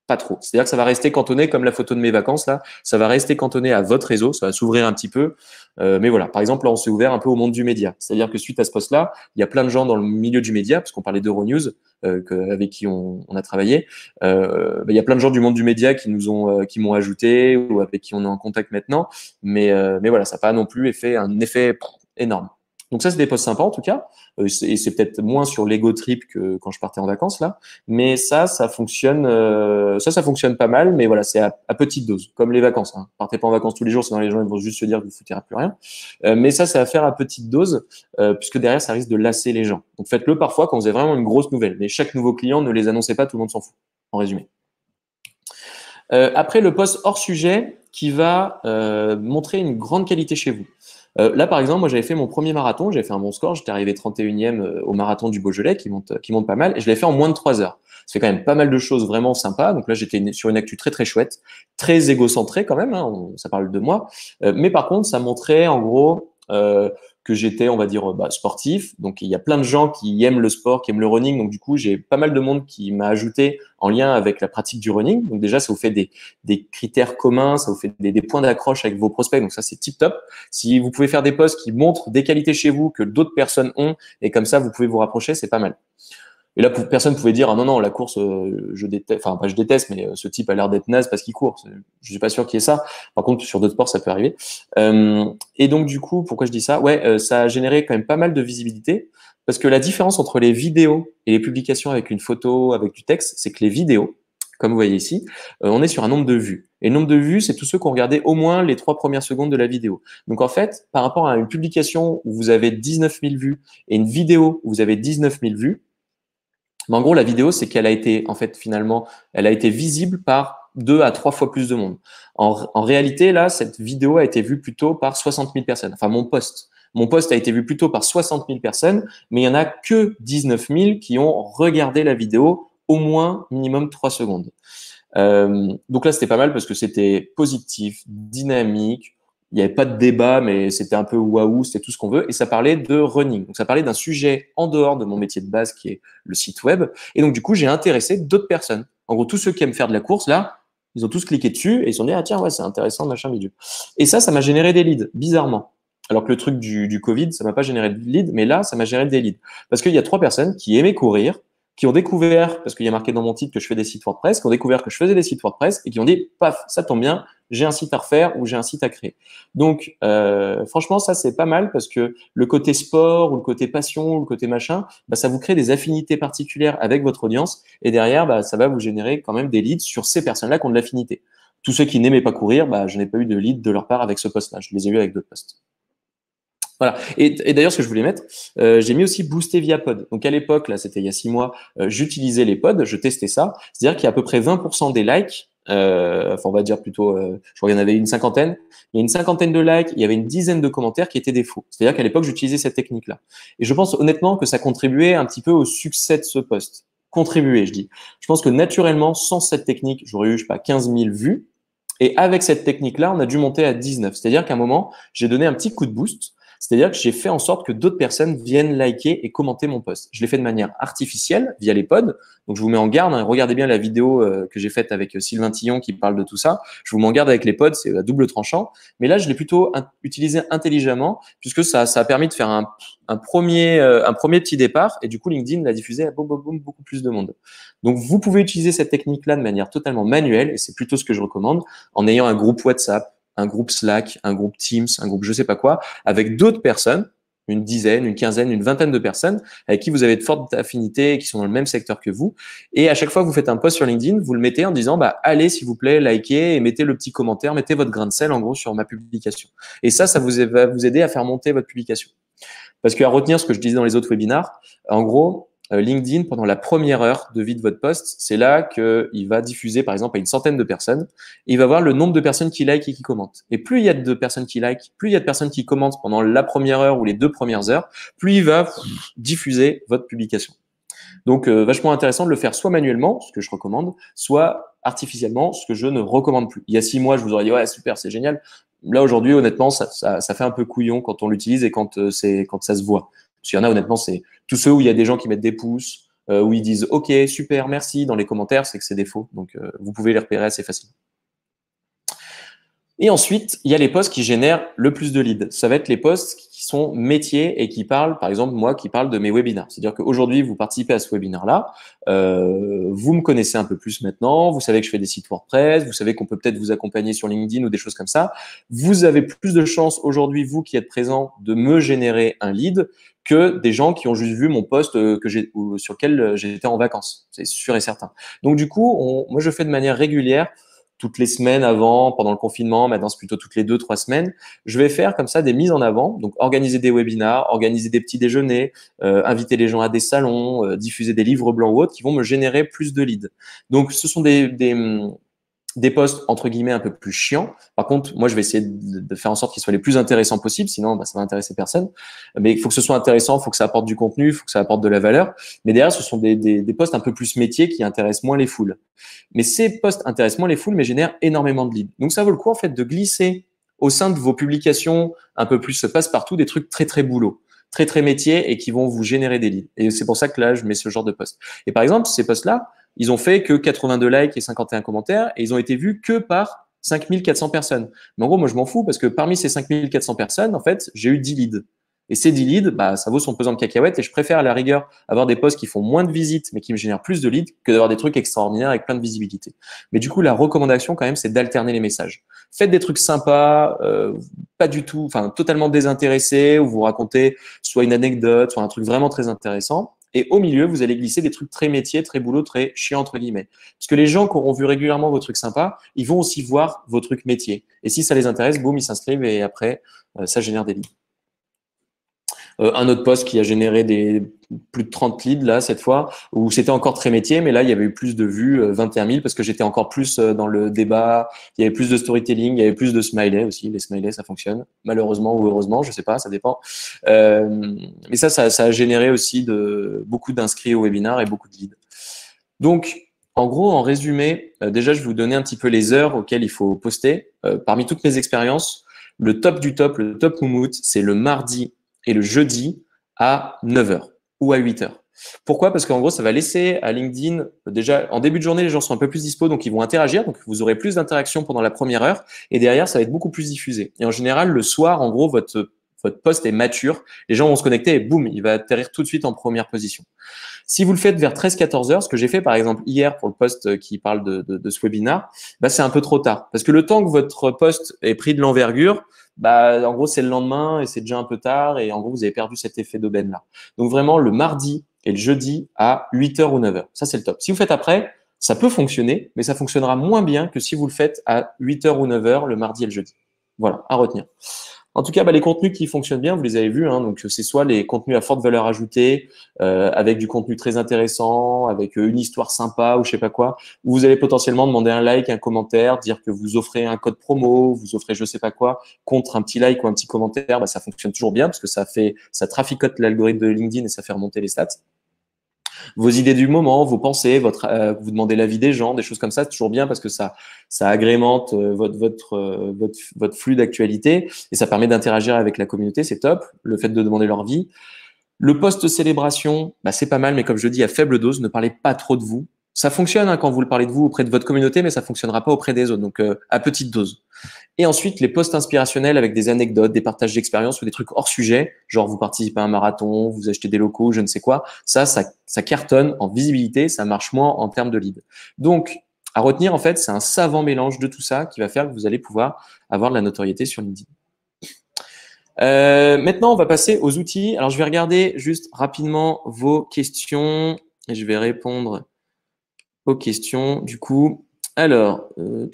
pas trop. C'est-à-dire que ça va rester cantonné, comme la photo de mes vacances là, ça va rester cantonné à votre réseau, ça va s'ouvrir un petit peu. Euh, mais voilà, par exemple, là, on s'est ouvert un peu au monde du média. C'est-à-dire que suite à ce poste-là, il y a plein de gens dans le milieu du média, parce qu'on parlait d'Euronews, euh, avec qui on, a travaillé. Euh, il y a plein de gens du monde du média qui nous ont, qui m'ont ajouté ou avec qui on est en contact maintenant. Mais, mais voilà, ça n'a pas non plus fait un effet énorme. Donc ça, c'est des postes sympas en tout cas, euh, et c'est peut-être moins sur l'ego trip que quand je partais en vacances là, mais ça, ça fonctionne, euh, ça, ça fonctionne pas mal, mais voilà, c'est à, petite dose, comme les vacances. Hein. Partez pas en vacances tous les jours, sinon les gens ils vont juste se dire que vous foutirez plus rien. Euh, mais ça, c'est à faire à petite dose, puisque derrière, ça risque de lasser les gens. Donc faites-le parfois quand vous avez vraiment une grosse nouvelle, mais chaque nouveau client ne les annoncez pas, tout le monde s'en fout. En résumé. après, le poste hors sujet qui va montrer une grande qualité chez vous. Euh, là, par exemple, moi, j'avais fait mon premier marathon, j'avais fait un bon score, j'étais arrivé 31e euh, au marathon du Beaujolais, qui monte, qui monte pas mal, et je l'ai fait en moins de 3 heures. Ça fait quand même pas mal de choses vraiment sympas. Donc là, j'étais sur une actu très, très chouette, très égocentrée quand même, hein, ça parle de moi. Euh, mais par contre, ça montrait, en gros, euh, que j'étais, on va dire, euh, bah, sportif. Donc, il y a plein de gens qui aiment le sport, qui aiment le running. Donc, du coup, j'ai pas mal de monde qui m'a ajouté en lien avec la pratique du running. Donc, déjà, ça vous fait des, critères communs, ça vous fait des, des points d'accroche avec vos prospects. Donc, ça, c'est tip top. Si vous pouvez faire des posts qui montrent des qualités chez vous que d'autres personnes ont, et comme ça, vous pouvez vous rapprocher, c'est pas mal. Et là, personne ne pouvait dire ah non non la course euh, je déteste, enfin pas je déteste, mais euh, ce type a l'air d'être naze parce qu'il court. Je suis pas sûr qu'il y ait ça. Par contre, sur d'autres sports, ça peut arriver. Euh, et donc du coup, pourquoi je dis ça Ouais, ça a généré quand même pas mal de visibilité parce que la différence entre les vidéos et les publications avec une photo, avec du texte, c'est que les vidéos, comme vous voyez ici, on est sur un nombre de vues. Et le nombre de vues, c'est tous ceux qui ont regardé au moins les trois premières secondes de la vidéo. Donc en fait, par rapport à une publication où vous avez 19 000 vues et une vidéo où vous avez 19 000 vues, mais en gros, la vidéo, c'est qu'elle a été, en fait, finalement, elle a été visible par deux à trois fois plus de monde. En, réalité, là, cette vidéo a été vue plutôt par 60 000 personnes. Enfin, mon poste. Mon poste a été vu plutôt par 60 000 personnes, mais il n'y en a que 19 000 qui ont regardé la vidéo au moins minimum trois secondes. Euh, donc là, c'était pas mal parce que c'était positif, dynamique, il n'y avait pas de débat, mais c'était un peu waouh, c'était tout ce qu'on veut. Et ça parlait de running. Donc, ça parlait d'un sujet en dehors de mon métier de base qui est le site web. Et donc, du coup, j'ai intéressé d'autres personnes. En gros, tous ceux qui aiment faire de la course, là, ils ont tous cliqué dessus et ils se sont dit, ah tiens, ouais, c'est intéressant, machin, bidule. Et ça, ça m'a généré des leads, bizarrement. Alors que le truc du, du Covid, ça m'a pas généré de leads, mais là, ça m'a généré des leads. Parce qu'il y a trois personnes qui aimaient courir, qui ont découvert, parce qu'il y a marqué dans mon titre que je fais des sites WordPress, qui ont découvert que je faisais des sites WordPress et qui ont dit, paf, ça tombe bien, j'ai un site à refaire ou j'ai un site à créer. Donc, euh, franchement, ça, c'est pas mal parce que le côté sport ou le côté passion ou le côté machin, bah, ça vous crée des affinités particulières avec votre audience et derrière, bah, ça va vous générer quand même des leads sur ces personnes-là qui ont de l'affinité. Tous ceux qui n'aimaient pas courir, bah, je n'ai pas eu de leads de leur part avec ce poste-là. Je les ai eu avec d'autres postes. Voilà. Et, d'ailleurs, ce que je voulais mettre, euh, j'ai mis aussi booster via pod. Donc à l'époque, là, c'était il y a six mois, euh, j'utilisais les pods, je testais ça. C'est-à-dire qu'il y a à peu près 20% des likes. Euh, enfin, on va dire plutôt, euh, je crois qu'il y en avait une cinquantaine. Il y a une cinquantaine de likes, il y avait une dizaine de commentaires qui étaient des faux. C'est-à-dire qu'à l'époque, j'utilisais cette technique-là. Et je pense honnêtement que ça contribuait un petit peu au succès de ce poste. Contribuer, je dis. Je pense que naturellement, sans cette technique, j'aurais eu, je sais pas, 15 000 vues. Et avec cette technique-là, on a dû monter à 19. C'est-à-dire qu'à un moment, j'ai donné un petit coup de boost c'est-à-dire que j'ai fait en sorte que d'autres personnes viennent liker et commenter mon post. Je l'ai fait de manière artificielle via les pods. Donc, je vous mets en garde. Hein. Regardez bien la vidéo euh, que j'ai faite avec euh, Sylvain Tillon qui parle de tout ça. Je vous mets en garde avec les pods, c'est la double tranchant. Mais là, je l'ai plutôt utilisé intelligemment puisque ça, ça a permis de faire un, premier, euh, un premier petit départ. Et du coup, LinkedIn l'a diffusé à beaucoup plus de monde. Donc, vous pouvez utiliser cette technique-là de manière totalement manuelle et c'est plutôt ce que je recommande en ayant un groupe WhatsApp un groupe Slack, un groupe Teams, un groupe je sais pas quoi, avec d'autres personnes, une dizaine, une quinzaine, une vingtaine de personnes avec qui vous avez de fortes affinités, qui sont dans le même secteur que vous. Et à chaque fois que vous faites un post sur LinkedIn, vous le mettez en disant, bah, allez, s'il vous plaît, likez et mettez le petit commentaire, mettez votre grain de sel, en gros, sur ma publication. Et ça, ça vous va vous aider à faire monter votre publication. Parce qu'à retenir ce que je disais dans les autres webinars, en gros, euh, LinkedIn pendant la première heure de vie de votre poste. C'est là qu'il va diffuser, par exemple, à une centaine de personnes. il va voir le nombre de personnes qui like et qui commentent. Et plus il y a de personnes qui like, plus il y a de personnes qui commentent pendant la première heure ou les deux premières heures, plus il va diffuser votre publication. Donc, euh, vachement intéressant de le faire soit manuellement, ce que je recommande, soit artificiellement, ce que je ne recommande plus. Il y a six mois, je vous aurais dit, ouais, super, c'est génial. Là, aujourd'hui, honnêtement, ça, fait un peu couillon quand on l'utilise et quand, euh, c'est quand ça se voit. Parce qu'il y en a, honnêtement, c'est tous ceux où il y a des gens qui mettent des pouces, euh, où ils disent OK, super, merci dans les commentaires, c'est que c'est des faux. Donc, euh, vous pouvez les repérer assez facilement. Et ensuite, il y a les posts qui génèrent le plus de leads. Ça va être les posts qui sont métiers et qui parlent, par exemple, moi qui parle de mes webinars. C'est-à-dire qu'aujourd'hui, vous participez à ce webinaire-là, euh, vous me connaissez un peu plus maintenant, vous savez que je fais des sites WordPress, vous savez qu'on peut peut-être vous accompagner sur LinkedIn ou des choses comme ça. Vous avez plus de chances aujourd'hui, vous qui êtes présent, de me générer un lead que des gens qui ont juste vu mon poste euh, que j'ai sur lequel euh, j'étais en vacances, c'est sûr et certain. Donc du coup, moi je fais de manière régulière toutes les semaines avant, pendant le confinement, maintenant c'est plutôt toutes les deux, trois semaines, je vais faire comme ça des mises en avant, donc organiser des webinars, organiser des petits déjeuners, euh, inviter les gens à des salons, diffuser des livres blancs ou autres qui vont me générer plus de leads. Donc ce sont des des postes entre guillemets un peu plus chiants. Par contre, moi, je vais essayer de, faire en sorte qu'ils soient les plus intéressants possibles, sinon bah, ça va intéresser personne. Mais il faut que ce soit intéressant, il faut que ça apporte du contenu, il faut que ça apporte de la valeur. Mais derrière, ce sont des, postes un peu plus métiers qui intéressent moins les foules. Mais ces postes intéressent moins les foules, mais génèrent énormément de leads. Donc ça vaut le coup en fait de glisser au sein de vos publications un peu plus se passe partout des trucs très très boulot très très métiers et qui vont vous générer des leads. Et c'est pour ça que là, je mets ce genre de poste. Et par exemple, ces postes-là, ils ont fait que 82 likes et 51 commentaires et ils ont été vus que par 5400 personnes. Mais en gros, moi, je m'en fous parce que parmi ces 5400 personnes, en fait, j'ai eu 10 leads. Et ces 10 leads, bah, ça vaut son pesant de cacahuètes et je préfère à la rigueur avoir des posts qui font moins de visites mais qui me génèrent plus de leads que d'avoir des trucs extraordinaires avec plein de visibilité. Mais du coup, la recommandation quand même, c'est d'alterner les messages. Faites des trucs sympas, euh, pas du tout, enfin totalement désintéressés, ou vous racontez soit une anecdote, soit un truc vraiment très intéressant. Et au milieu, vous allez glisser des trucs très métiers, très boulot, très chiants, entre guillemets. Parce que les gens qui auront vu régulièrement vos trucs sympas, ils vont aussi voir vos trucs métiers. Et si ça les intéresse, boum, ils s'inscrivent et après, euh, ça génère des lits. Euh, un autre poste qui a généré des plus de 30 leads là cette fois, où c'était encore très métier, mais là il y avait eu plus de vues, 21 euh, 000, parce que j'étais encore plus euh, dans le débat, il y avait plus de storytelling, il y avait plus de smiley aussi, les smileys ça fonctionne, malheureusement ou heureusement, je sais pas, ça dépend. Euh, mais ça, ça, a généré aussi de, beaucoup d'inscrits au webinar et beaucoup de leads. Donc, en gros, en résumé, déjà je vais vous donner un petit peu les heures auxquelles il faut poster. parmi toutes mes expériences, le top du top, le top moumoute c'est le mardi et le jeudi à 9h ou à 8h. Pourquoi Parce qu'en gros, ça va laisser à LinkedIn, déjà en début de journée, les gens sont un peu plus dispo, donc ils vont interagir, donc vous aurez plus d'interactions pendant la première heure, et derrière, ça va être beaucoup plus diffusé. Et en général, le soir, en gros, votre votre poste est mature, les gens vont se connecter et boum, il va atterrir tout de suite en première position. Si vous le faites vers 13-14 heures, ce que j'ai fait par exemple hier pour le poste qui parle de, ce webinar, bah, c'est un peu trop tard. Parce que le temps que votre poste ait pris de l'envergure, bah, en gros, c'est le lendemain et c'est déjà un peu tard et en gros, vous avez perdu cet effet d'aubaine-là. Donc vraiment, le mardi et le jeudi à 8h ou 9h. Ça, c'est le top. Si vous faites après, ça peut fonctionner, mais ça fonctionnera moins bien que si vous le faites à 8h ou 9h le mardi et le jeudi. Voilà, à retenir. En tout cas, bah, les contenus qui fonctionnent bien, vous les avez vus. Hein, donc, c'est soit les contenus à forte valeur ajoutée, euh, avec du contenu très intéressant, avec euh, une histoire sympa ou je sais pas quoi. vous allez potentiellement demander un like, un commentaire, dire que vous offrez un code promo, vous offrez je sais pas quoi contre un petit like ou un petit commentaire. Bah, ça fonctionne toujours bien parce que ça fait, ça traficote l'algorithme de LinkedIn et ça fait remonter les stats vos idées du moment, vos pensées, votre, euh, vous demandez l'avis des gens, des choses comme ça, c'est toujours bien parce que ça, ça agrémente euh, votre, votre, euh, votre, votre flux d'actualité et ça permet d'interagir avec la communauté, c'est top. Le fait de demander leur vie. Le post-célébration, bah, c'est pas mal, mais comme je dis, à faible dose, ne parlez pas trop de vous. Ça fonctionne hein, quand vous le parlez de vous auprès de votre communauté, mais ça fonctionnera pas auprès des autres, donc euh, à petite dose. Et ensuite, les posts inspirationnels avec des anecdotes, des partages d'expériences ou des trucs hors sujet, genre vous participez à un marathon, vous achetez des locaux, je ne sais quoi. Ça, ça, ça cartonne en visibilité, ça marche moins en termes de lead. Donc, à retenir, en fait, c'est un savant mélange de tout ça qui va faire que vous allez pouvoir avoir de la notoriété sur LinkedIn. Euh, maintenant, on va passer aux outils. Alors, je vais regarder juste rapidement vos questions et je vais répondre aux questions. Du coup, alors, euh,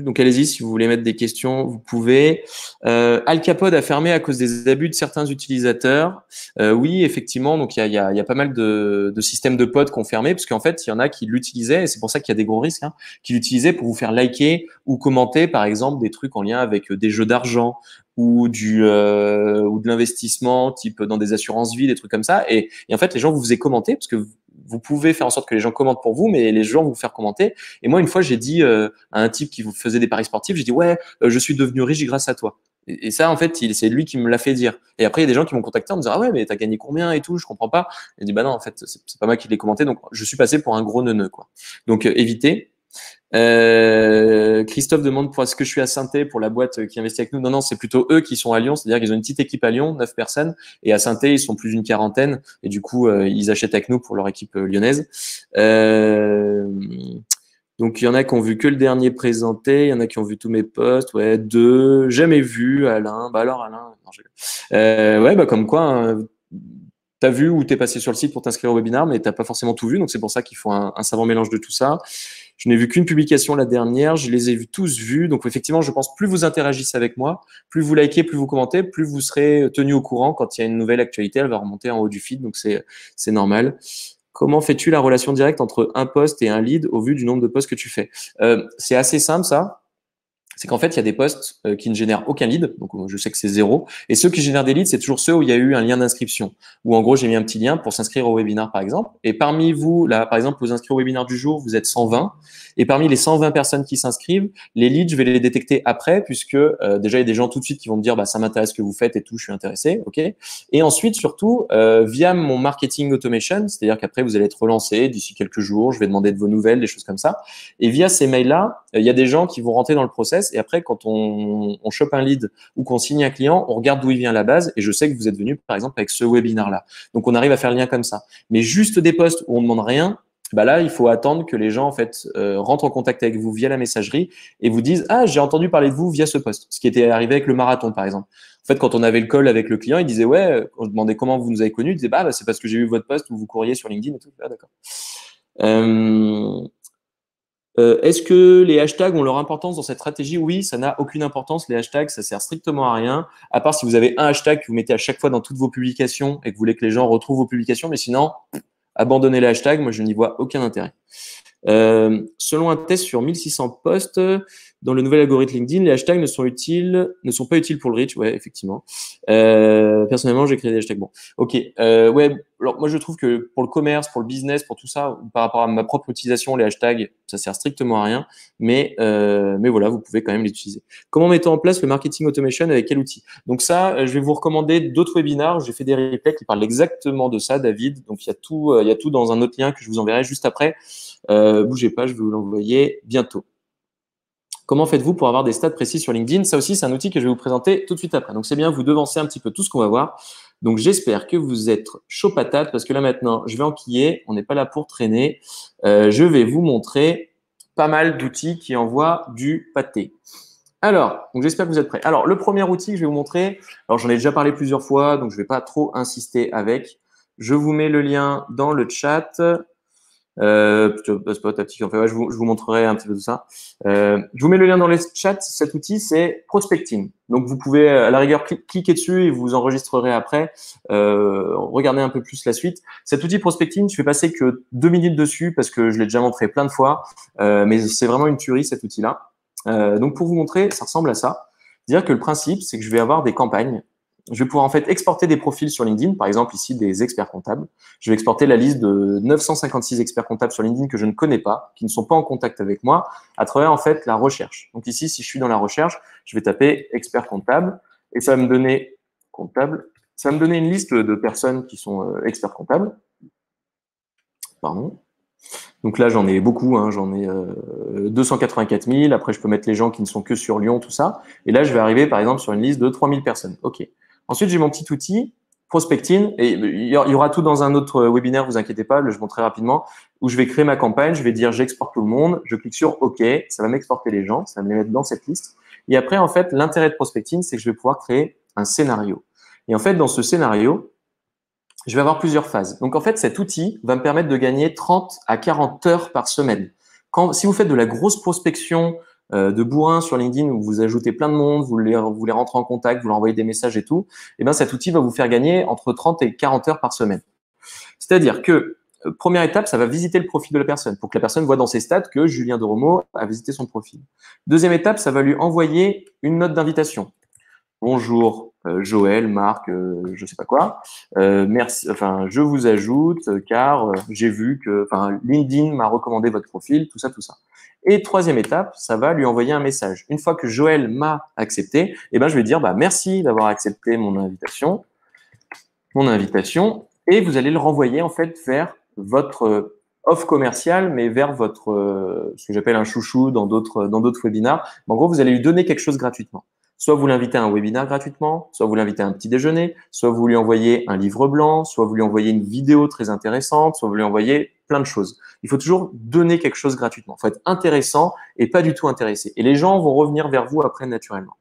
donc allez-y, si vous voulez mettre des questions, vous pouvez. Euh, Al a fermé à cause des abus de certains utilisateurs. Euh, oui, effectivement, donc il y a, y a, pas mal de, de systèmes de pods qui ont fermé, parce qu'en fait, il y en a qui l'utilisaient, et c'est pour ça qu'il y a des gros risques, hein, qui l'utilisaient pour vous faire liker ou commenter, par exemple, des trucs en lien avec euh, des jeux d'argent ou du ou de l'investissement type dans des assurances vie des trucs comme ça et, et en fait les gens vous faisaient commenter parce que vous pouvez faire en sorte que les gens commentent pour vous, mais les gens vont vous faire commenter. Et moi, une fois, j'ai dit euh, à un type qui vous faisait des paris sportifs, j'ai dit ouais, euh, je suis devenu riche grâce à toi. Et, ça, en fait, c'est lui qui me l'a fait dire. Et après, il y a des gens qui m'ont contacté en me disant ah ouais, mais t'as gagné combien et tout, je comprends pas. J'ai dit bah non, en fait, c'est pas moi qui l'ai commenté, donc je suis passé pour un gros neuneu quoi. Donc euh, évitez. Euh, Christophe demande pour est-ce que je suis à Sainté pour la boîte qui investit avec nous. Non, non, c'est plutôt eux qui sont à Lyon, c'est-à-dire qu'ils ont une petite équipe à Lyon, 9 personnes, et à Sainté, ils sont plus d'une quarantaine, et du coup, euh, ils achètent avec nous pour leur équipe euh, lyonnaise. donc il y en a qui ont vu que le dernier présenté, il y en a qui ont vu tous mes posts, ouais, deux, jamais vu, Alain, bah alors Alain, ouais, bah comme quoi, hein, t'as vu ou t'es passé sur le site pour t'inscrire au webinaire, mais t'as pas forcément tout vu, donc c'est pour ça qu'il faut un, un savant mélange de tout ça. Je n'ai vu qu'une publication la dernière, je les ai tous vus. Donc effectivement, je pense plus vous interagissez avec moi, plus vous likez, plus vous commentez, plus vous serez tenu au courant quand il y a une nouvelle actualité, elle va remonter en haut du feed, donc c'est normal. Comment fais-tu la relation directe entre un poste et un lead au vu du nombre de postes que tu fais euh, C'est assez simple ça c'est qu'en fait, il y a des postes euh, qui ne génèrent aucun lead, donc euh, je sais que c'est zéro, et ceux qui génèrent des leads, c'est toujours ceux où il y a eu un lien d'inscription, où en gros, j'ai mis un petit lien pour s'inscrire au webinar, par exemple, et parmi vous, là, par exemple, vous inscrivez au webinar du jour, vous êtes 120, et parmi les 120 personnes qui s'inscrivent, les leads, je vais les détecter après, puisque euh, déjà, il y a des gens tout de suite qui vont me dire, bah, ça m'intéresse ce que vous faites et tout, je suis intéressé, ok Et ensuite, surtout, via mon marketing automation, c'est-à-dire qu'après, vous allez être relancé d'ici quelques jours, je vais demander de vos nouvelles, des choses comme ça, et via ces mails-là, il y a des gens qui vont rentrer dans le process et après, quand on, chope un lead ou qu'on signe un client, on regarde d'où il vient la base. Et je sais que vous êtes venu, par exemple, avec ce webinar là Donc, on arrive à faire le lien comme ça. Mais juste des postes où on ne demande rien, bah là, il faut attendre que les gens en fait euh, rentrent en contact avec vous via la messagerie et vous disent ah j'ai entendu parler de vous via ce poste. Ce qui était arrivé avec le marathon par exemple. En fait, quand on avait le call avec le client, il disait ouais, on demandait comment vous nous avez connu ?» il disait bah, bah, c'est parce que j'ai vu votre poste où vous courriez sur LinkedIn et ah, d'accord. Euh, euh, est-ce que les hashtags ont leur importance dans cette stratégie Oui, ça n'a aucune importance. Les hashtags, ça sert strictement à rien, à part si vous avez un hashtag que vous mettez à chaque fois dans toutes vos publications et que vous voulez que les gens retrouvent vos publications, mais sinon, abandonnez les hashtags. Moi, je n'y vois aucun intérêt. Euh, selon un test sur 1600 postes, dans le nouvel algorithme LinkedIn, les hashtags ne sont utiles, ne sont pas utiles pour le reach. Ouais, effectivement. Euh, personnellement, j'ai créé des hashtags. Bon, ok. Euh, ouais. moi, je trouve que pour le commerce, pour le business, pour tout ça, par rapport à ma propre utilisation, les hashtags, ça sert strictement à rien. Mais euh, mais voilà, vous pouvez quand même l'utiliser. Comment mettre en place le marketing automation avec quel outil Donc ça, je vais vous recommander d'autres webinars. J'ai fait des replays qui parlent exactement de ça, David. Donc il y a tout, il y a tout dans un autre lien que je vous enverrai juste après. Euh, bougez pas, je vais vous l'envoyer bientôt. Comment faites-vous pour avoir des stats précis sur LinkedIn Ça aussi, c'est un outil que je vais vous présenter tout de suite après. Donc, c'est bien, vous devancez un petit peu tout ce qu'on va voir. Donc, j'espère que vous êtes chaud patate parce que là, maintenant, je vais enquiller. On n'est pas là pour traîner. Euh, je vais vous montrer pas mal d'outils qui envoient du pâté. Alors, j'espère que vous êtes prêts. Alors, le premier outil que je vais vous montrer, alors j'en ai déjà parlé plusieurs fois, donc je ne vais pas trop insister avec. Je vous mets le lien dans le chat. Euh, enfin, je, vous, je, vous, montrerai un petit peu tout ça. Euh, je vous mets le lien dans les chats. Cet outil, c'est Prospecting. Donc, vous pouvez à la rigueur cliquer dessus et vous enregistrerez après. Euh, regardez un peu plus la suite. Cet outil Prospecting, je vais passer que deux minutes dessus parce que je l'ai déjà montré plein de fois. Euh, mais c'est vraiment une tuerie cet outil-là. Euh, donc, pour vous montrer, ça ressemble à ça. Dire que le principe, c'est que je vais avoir des campagnes je vais pouvoir en fait exporter des profils sur LinkedIn, par exemple ici des experts comptables. Je vais exporter la liste de 956 experts comptables sur LinkedIn que je ne connais pas, qui ne sont pas en contact avec moi, à travers en fait la recherche. Donc ici, si je suis dans la recherche, je vais taper expert comptable et ça va me donner comptable. Ça me une liste de personnes qui sont euh, experts comptables. Pardon. Donc là, j'en ai beaucoup, hein. j'en ai 284 euh, 000. Après, je peux mettre les gens qui ne sont que sur Lyon, tout ça. Et là, je vais arriver, par exemple, sur une liste de 3000 personnes. OK. Ensuite, j'ai mon petit outil prospecting et il y aura tout dans un autre webinaire, vous inquiétez pas, je montre très rapidement, où je vais créer ma campagne, je vais dire j'exporte tout le monde, je clique sur OK, ça va m'exporter les gens, ça va me les mettre dans cette liste. Et après, en fait, l'intérêt de prospecting, c'est que je vais pouvoir créer un scénario. Et en fait, dans ce scénario, je vais avoir plusieurs phases. Donc, en fait, cet outil va me permettre de gagner 30 à 40 heures par semaine. Quand, si vous faites de la grosse prospection, euh, de bourrin sur LinkedIn où vous ajoutez plein de monde, vous les, rentrez en contact, vous leur envoyez des messages et tout, eh bien, cet outil va vous faire gagner entre 30 et 40 heures par semaine. C'est-à-dire que euh, première étape, ça va visiter le profil de la personne pour que la personne voit dans ses stats que Julien Doromo a visité son profil. Deuxième étape, ça va lui envoyer une note d'invitation. Bonjour euh, Joël, Marc, je je sais pas quoi. merci. Enfin, je vous ajoute car j'ai vu que, LinkedIn m'a recommandé votre profil, tout ça, tout ça. Et troisième étape, ça va lui envoyer un message. Une fois que Joël m'a accepté, eh ben, je vais dire bah, merci d'avoir accepté mon invitation, mon invitation, et vous allez le renvoyer en fait vers votre euh, offre commerciale, mais vers votre euh, ce que j'appelle un chouchou dans d'autres dans d'autres webinars. En gros, vous allez lui donner quelque chose gratuitement. Soit vous l'invitez à un webinaire gratuitement, soit vous l'invitez à un petit déjeuner, soit vous lui envoyez un livre blanc, soit vous lui envoyez une vidéo très intéressante, soit vous lui envoyez plein de choses. Il faut toujours donner quelque chose gratuitement. Il faut être intéressant et pas du tout intéressé. Et les gens vont revenir vers vous après naturellement.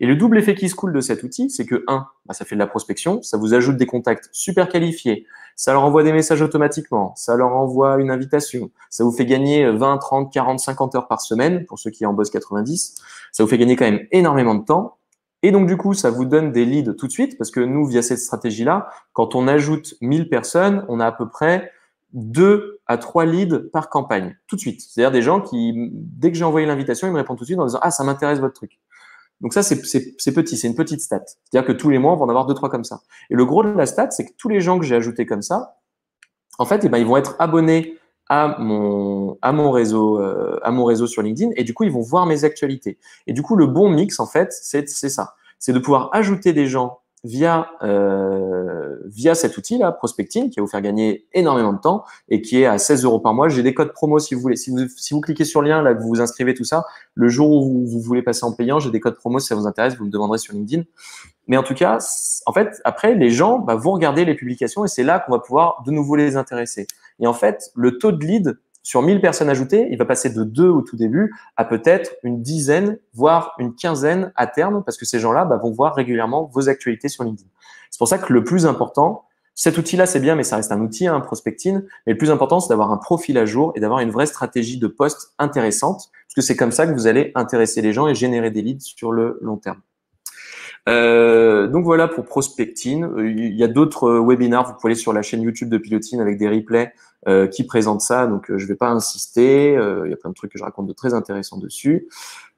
Et le double effet qui se coule de cet outil, c'est que un, bah, ça fait de la prospection, ça vous ajoute des contacts super qualifiés, ça leur envoie des messages automatiquement, ça leur envoie une invitation, ça vous fait gagner 20, 30, 40, 50 heures par semaine pour ceux qui en bossent 90, ça vous fait gagner quand même énormément de temps. Et donc du coup, ça vous donne des leads tout de suite parce que nous, via cette stratégie-là, quand on ajoute 1000 personnes, on a à peu près deux à trois leads par campagne, tout de suite. C'est-à-dire des gens qui, dès que j'ai envoyé l'invitation, ils me répondent tout de suite en disant Ah, ça m'intéresse votre truc. Donc ça, c'est petit, c'est une petite stat. C'est-à-dire que tous les mois, on va en avoir deux, trois comme ça. Et le gros de la stat, c'est que tous les gens que j'ai ajoutés comme ça, en fait, eh ben, ils vont être abonnés à mon, à, mon réseau, euh, à mon réseau sur LinkedIn et du coup, ils vont voir mes actualités. Et du coup, le bon mix, en fait, c'est ça. C'est de pouvoir ajouter des gens via, euh, via cet outil-là, Prospecting, qui va vous faire gagner énormément de temps et qui est à 16 euros par mois. J'ai des codes promo si vous voulez. Si vous, si vous cliquez sur le lien, là, vous vous inscrivez, tout ça, le jour où vous, voulez passer en payant, j'ai des codes promo si ça vous intéresse, vous me demanderez sur LinkedIn. Mais en tout cas, en fait, après, les gens bah, vont regarder les publications et c'est là qu'on va pouvoir de nouveau les intéresser. Et en fait, le taux de lead sur 1000 personnes ajoutées, il va passer de deux au tout début à peut-être une dizaine, voire une quinzaine à terme, parce que ces gens-là bah, vont voir régulièrement vos actualités sur LinkedIn. C'est pour ça que le plus important, cet outil-là, c'est bien, mais ça reste un outil, un hein, prospecting. Mais le plus important, c'est d'avoir un profil à jour et d'avoir une vraie stratégie de poste intéressante, parce que c'est comme ça que vous allez intéresser les gens et générer des leads sur le long terme. Euh, donc voilà pour Prospectine. Euh, il y a d'autres euh, webinars. Vous pouvez aller sur la chaîne YouTube de Pilotine avec des replays qui présentent ça. Donc je ne vais pas insister. il y a plein de trucs que je raconte de très intéressants dessus.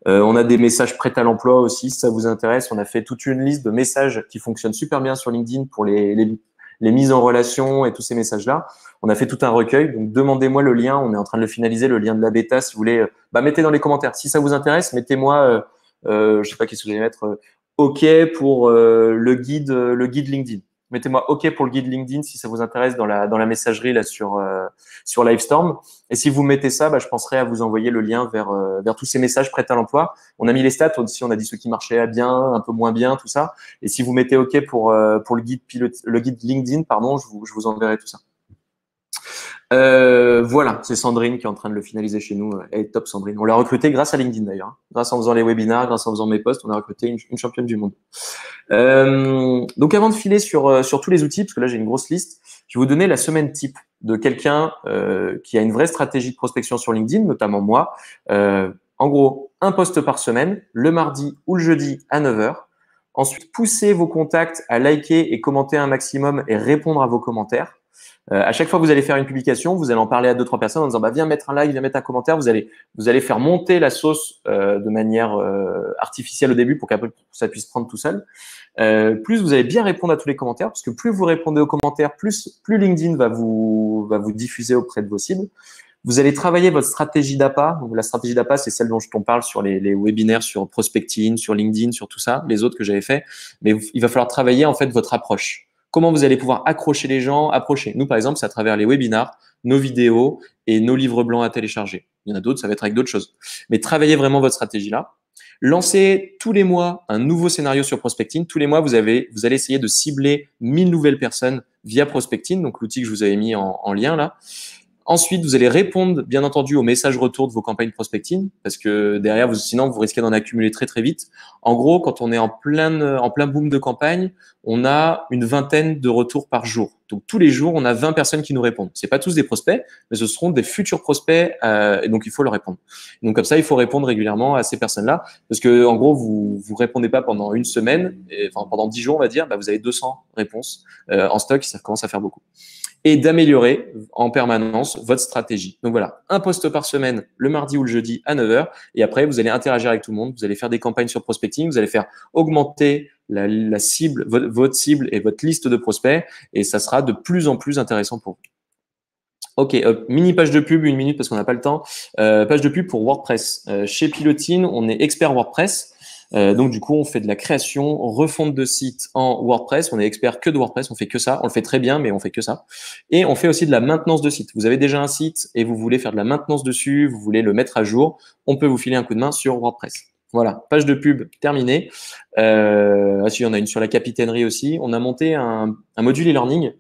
on a des messages prêts à l'emploi aussi, si ça vous intéresse. On a fait toute une liste de messages qui fonctionnent super bien sur LinkedIn pour les, les, les mises en relation et tous ces messages-là. On a fait tout un recueil. Donc demandez-moi le lien. On est en train de le finaliser, le lien de la bêta. Si vous voulez, bah, mettez dans les commentaires. Si ça vous intéresse, mettez-moi. Euh, je sais pas qu'est-ce que vous allez mettre, OK pour euh, le guide le guide LinkedIn. Mettez-moi OK pour le guide LinkedIn si ça vous intéresse dans la dans la messagerie là sur euh, sur Livestorm. Et si vous mettez ça, bah, je penserai à vous envoyer le lien vers euh, vers tous ces messages prêts à l'emploi. On a mis les stats aussi, on a dit ce qui marchait bien, un peu moins bien, tout ça. Et si vous mettez OK pour pour le guide pilote, le guide LinkedIn, pardon, je vous je vous enverrai tout ça. Euh, voilà, c'est Sandrine qui est en train de le finaliser chez nous. Elle est top, Sandrine. On l'a recrutée grâce à LinkedIn d'ailleurs. Hein. Grâce en faisant les webinars, grâce en faisant mes posts, on a recruté une, championne du monde. Euh, donc avant de filer sur, euh, sur tous les outils, parce que là j'ai une grosse liste, je vais vous donner la semaine type de quelqu'un qui a une vraie stratégie de prospection sur LinkedIn, notamment moi. en gros, un poste par semaine, le mardi ou le jeudi à 9h. Ensuite, poussez vos contacts à liker et commenter un maximum et répondre à vos commentaires. Euh, à chaque fois que vous allez faire une publication, vous allez en parler à deux trois personnes en disant bah viens mettre un like, viens mettre un commentaire. Vous allez vous allez faire monter la sauce euh, de manière euh, artificielle au début pour qu'après ça puisse prendre tout seul. plus vous allez bien répondre à tous les commentaires parce que plus vous répondez aux commentaires, plus plus LinkedIn va vous va vous diffuser auprès de vos cibles. Vous allez travailler votre stratégie d'APA. La stratégie d'APA, c'est celle dont je t'en parle sur les, les, webinaires, sur prospecting, sur LinkedIn, sur tout ça, les autres que j'avais fait. Mais il va falloir travailler en fait votre approche comment vous allez pouvoir accrocher les gens, approcher. Nous, par exemple, c'est à travers les webinars, nos vidéos et nos livres blancs à télécharger. Il y en a d'autres, ça va être avec d'autres choses. Mais travaillez vraiment votre stratégie là. Lancez tous les mois un nouveau scénario sur prospecting. Tous les mois, vous, avez, vous allez essayer de cibler 1000 nouvelles personnes via prospecting, donc l'outil que je vous avais mis en, en lien là. Ensuite, vous allez répondre, bien entendu, aux messages retour de vos campagnes prospecting, parce que derrière, vous, sinon, vous risquez d'en accumuler très, très vite. En gros, quand on est en plein, en plein boom de campagne, on a une vingtaine de retours par jour. Donc, tous les jours, on a 20 personnes qui nous répondent. C'est pas tous des prospects, mais ce seront des futurs prospects, euh, et donc il faut leur répondre. Donc, comme ça, il faut répondre régulièrement à ces personnes-là, parce que, en gros, vous, vous répondez pas pendant une semaine, et, enfin, pendant 10 jours, on va dire, bah, vous avez 200 réponses euh, en stock, ça commence à faire beaucoup et d'améliorer en permanence votre stratégie. Donc voilà, un poste par semaine le mardi ou le jeudi à 9h et après vous allez interagir avec tout le monde, vous allez faire des campagnes sur prospecting, vous allez faire augmenter la, cible, votre, cible et votre liste de prospects et ça sera de plus en plus intéressant pour vous. Ok, mini page de pub, une minute parce qu'on n'a pas le temps. Euh, page de pub pour WordPress. Euh, chez Pilotine, on est expert WordPress. Euh, donc du coup, on fait de la création, refonte de sites en WordPress. On est expert que de WordPress, on fait que ça. On le fait très bien, mais on fait que ça. Et on fait aussi de la maintenance de site. Vous avez déjà un site et vous voulez faire de la maintenance dessus, vous voulez le mettre à jour, on peut vous filer un coup de main sur WordPress. Voilà, page de pub terminée. Euh, ah si, on a une sur la capitainerie aussi. On a monté un, module e-learning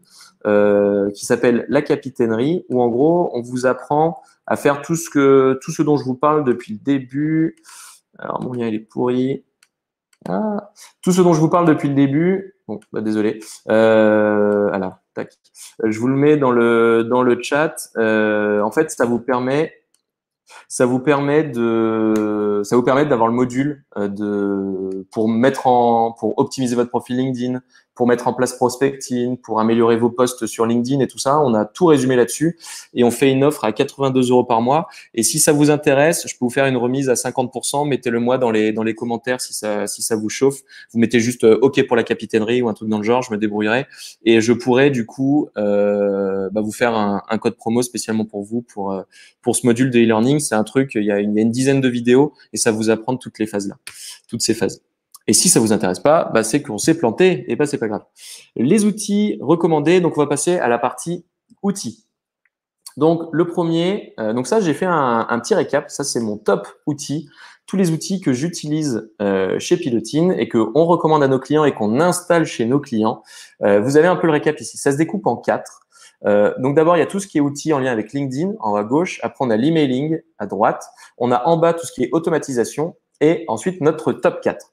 euh, qui s'appelle la capitainerie, où en gros, on vous apprend à faire tout ce que tout ce dont je vous parle depuis le début. Alors, mon lien, il est pourri. Ah. Tout ce dont je vous parle depuis le début, bon, bah, désolé. Euh, alors, tac. Euh, je vous le mets dans le, dans le chat. Euh, en fait, ça vous permet, ça vous permet de, ça vous permet d'avoir le module euh, de, pour mettre en, pour optimiser votre profil LinkedIn, pour mettre en place prospecting, pour améliorer vos posts sur LinkedIn et tout ça. On a tout résumé là-dessus et on fait une offre à 82 euros par mois. Et si ça vous intéresse, je peux vous faire une remise à 50%. Mettez-le moi dans les, dans les commentaires si ça, si ça vous chauffe. Vous mettez juste euh, OK pour la capitainerie ou un truc dans le genre, je me débrouillerai. Et je pourrais du coup euh, bah vous faire un, un, code promo spécialement pour vous, pour, euh, pour ce module de e-learning. C'est un truc, il y, a il y a une dizaine de vidéos et ça vous apprend toutes les phases là toutes ces phases. Et si ça vous intéresse pas, bah, c'est qu'on s'est planté et pas bah, c'est pas grave. Les outils recommandés, donc on va passer à la partie outils. Donc le premier, euh, donc ça j'ai fait un, petit récap, ça c'est mon top outil, tous les outils que j'utilise euh, chez Pilotine et que on recommande à nos clients et qu'on installe chez nos clients. Euh, vous avez un peu le récap ici, ça se découpe en quatre. donc d'abord il y a tout ce qui est outils en lien avec LinkedIn en haut à gauche, après on a l'emailing à droite, on a en bas tout ce qui est automatisation et ensuite notre top 4.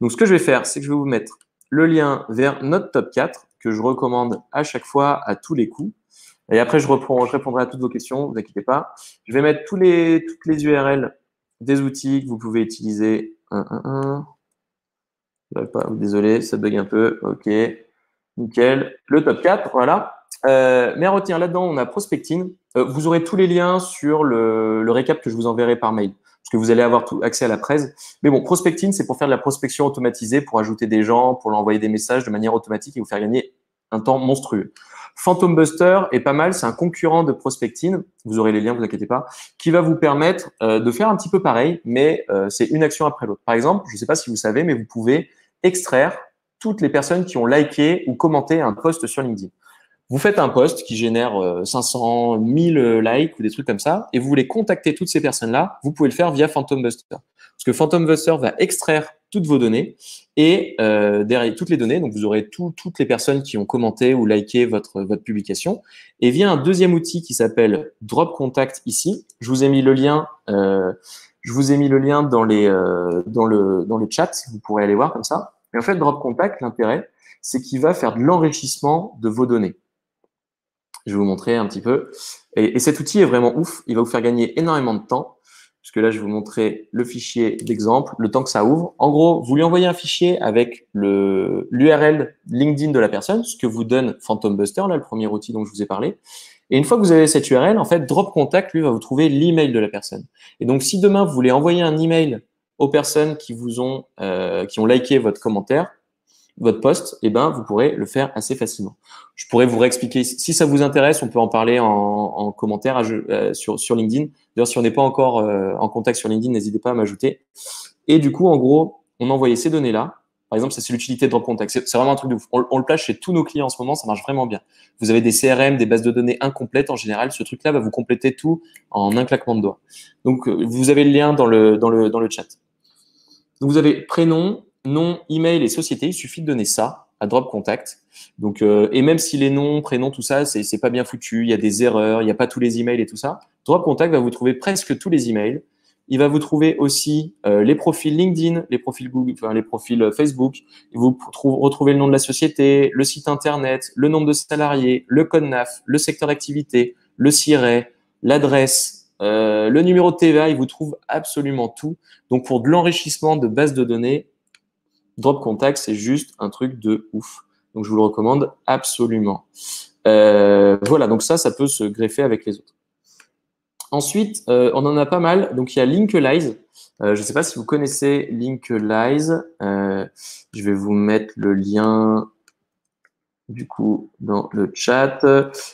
Donc ce que je vais faire, c'est que je vais vous mettre le lien vers notre top 4 que je recommande à chaque fois à tous les coups. Et après, je, répondrai à toutes vos questions, vous inquiétez pas. Je vais mettre tous les, toutes les URL des outils que vous pouvez utiliser. Oh, désolé, ça bug un peu. OK, nickel. Le top 4, voilà. Euh, mais à retenir là-dedans, on a prospecting. Euh, vous aurez tous les liens sur le récap que je vous enverrai par mail parce que vous allez avoir tout, accès à la presse. Mais bon, prospecting, c'est pour faire de la prospection automatisée, pour ajouter des gens, pour leur envoyer des messages de manière automatique et vous faire gagner un temps monstrueux. Phantom Buster est pas mal, c'est un concurrent de Prospecting, vous aurez les liens, vous inquiétez pas, qui va vous permettre euh, de faire un petit peu pareil, mais euh, c'est une action après l'autre. Par exemple, je ne sais pas si vous savez, mais vous pouvez extraire toutes les personnes qui ont liké ou commenté un post sur LinkedIn vous faites un post qui génère 500, euh, 1000 euh, likes ou des trucs comme ça, et vous voulez contacter toutes ces personnes-là, vous pouvez le faire via Phantom Buster. Parce que Phantom Buster va extraire toutes vos données et euh, derrière toutes les données, donc vous aurez toutes les personnes qui ont commenté ou liké votre, votre publication. Et via un deuxième outil qui s'appelle Drop Contact ici, je vous ai mis le lien. je vous ai mis le lien dans, les, dans, le, dans le chat, vous pourrez aller voir comme ça. Mais en fait, Drop Contact, l'intérêt, c'est qu'il va faire de l'enrichissement de vos données. Je vais vous montrer un petit peu. Et, cet outil est vraiment ouf. Il va vous faire gagner énormément de temps. Puisque là, je vais vous montrer le fichier d'exemple, le temps que ça ouvre. En gros, vous lui envoyez un fichier avec l'URL LinkedIn de la personne, ce que vous donne Phantom Buster, là, le premier outil dont je vous ai parlé. Et une fois que vous avez cette URL, en fait, Drop Contact, lui, va vous trouver l'email de la personne. Et donc, si demain, vous voulez envoyer un email aux personnes qui vous ont, euh, qui ont liké votre commentaire, votre poste, eh ben, vous pourrez le faire assez facilement. Je pourrais vous réexpliquer. Si ça vous intéresse, on peut en parler en, commentaire euh, sur, LinkedIn. D'ailleurs, si on n'est pas encore euh, en contact sur LinkedIn, n'hésitez pas à m'ajouter. Et du coup, en gros, on envoyait ces données-là. Par exemple, ça, c'est l'utilité de le Contact. C'est vraiment un truc de ouf. On, le place chez tous nos clients en ce moment. Ça marche vraiment bien. Vous avez des CRM, des bases de données incomplètes en général. Ce truc-là va vous compléter tout en un claquement de doigts. Donc, euh, vous avez le lien dans le, dans le, dans le chat. vous avez prénom, nom, email et société, il suffit de donner ça à Drop Contact. Donc, euh, et même si les noms, prénoms, tout ça, c'est pas bien foutu, il y a des erreurs, il n'y a pas tous les emails et tout ça, Drop Contact va vous trouver presque tous les emails. Il va vous trouver aussi euh, les profils LinkedIn, les profils Google, enfin, les profils euh, Facebook. Vous retrouvez le nom de la société, le site internet, le nombre de salariés, le code NAF, le secteur d'activité, le siret, l'adresse, le numéro de TVA. Il vous trouve absolument tout. Donc pour de l'enrichissement de bases de données, Drop Contact, c'est juste un truc de ouf. Donc, je vous le recommande absolument. Euh, voilà, donc ça, ça peut se greffer avec les autres. Ensuite, euh, on en a pas mal. Donc, il y a Linkalize. Euh, je ne sais pas si vous connaissez Linkalize. je vais vous mettre le lien du coup dans le chat.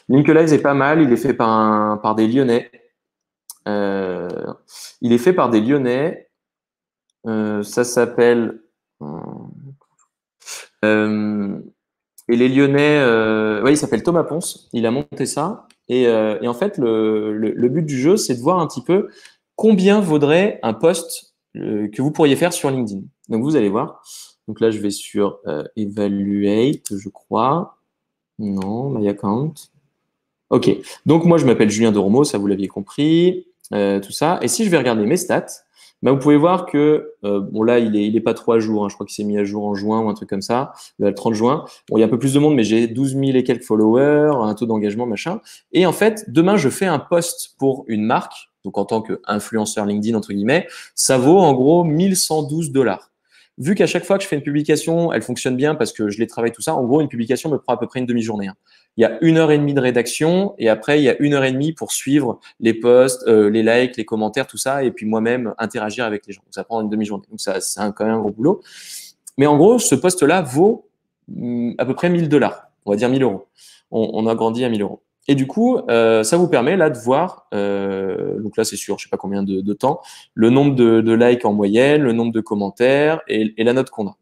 Linkalize est pas mal. Il est fait par des Lyonnais. il est fait par des Lyonnais. ça s'appelle euh, et les Lyonnais, euh, il s'appelle Thomas Ponce, il a monté ça. Et, euh, en fait, le, but du jeu, c'est de voir un petit peu combien vaudrait un poste que vous pourriez faire sur LinkedIn. Donc vous allez voir. Donc là, je vais sur Evaluate, je crois. Non, My Account. OK. Donc moi, je m'appelle Julien Doromo. ça vous l'aviez compris, tout ça. Et si je vais regarder mes stats, bah, vous pouvez voir que, euh, bon là, il n'est il est pas trois jours. Hein. je crois qu'il s'est mis à jour en juin ou un truc comme ça, le 30 juin. Bon, il y a un peu plus de monde, mais j'ai 12 000 et quelques followers, un taux d'engagement, machin. Et en fait, demain, je fais un post pour une marque, donc en tant qu'influenceur LinkedIn, entre guillemets, ça vaut en gros 1112 dollars vu qu'à chaque fois que je fais une publication, elle fonctionne bien parce que je les travaille tout ça, en gros, une publication me prend à peu près une demi-journée. Hein. Il y a une heure et demie de rédaction et après, il y a une heure et demie pour suivre les posts, euh, les likes, les commentaires, tout ça, et puis moi-même interagir avec les gens. Donc, ça prend une demi-journée. Donc, ça, c'est quand même un gros boulot. Mais en gros, ce poste-là vaut mm, à peu près 1000 dollars, on va dire 1000 euros. On, on a grandi à 1000 euros. Et du coup, euh, ça vous permet là de voir, euh, donc là c'est sur, je sais pas combien de, temps, le nombre de, likes en moyenne, le nombre de commentaires et, la note qu'on a.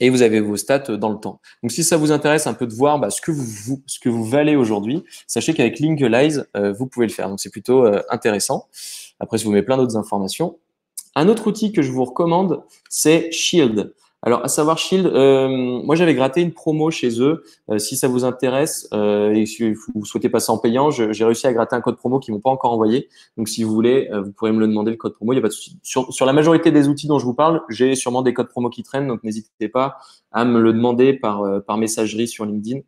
Et vous avez vos stats dans le temps. Donc si ça vous intéresse un peu de voir bah, ce, que vous, ce que vous valez aujourd'hui, sachez qu'avec Linkalyze, euh, vous pouvez le faire. Donc c'est plutôt intéressant. Après, je vous mets plein d'autres informations. Un autre outil que je vous recommande, c'est Shield. Alors, à savoir Shield, euh, moi j'avais gratté une promo chez eux. Euh, si ça vous intéresse euh, et si vous souhaitez passer en payant, j'ai réussi à gratter un code promo qu'ils m'ont pas encore envoyé. Donc, si vous voulez, vous pourrez me le demander le code promo. Il y a pas de souci. Sur, la majorité des outils dont je vous parle, j'ai sûrement des codes promo qui traînent, donc n'hésitez pas à me le demander par par messagerie sur LinkedIn.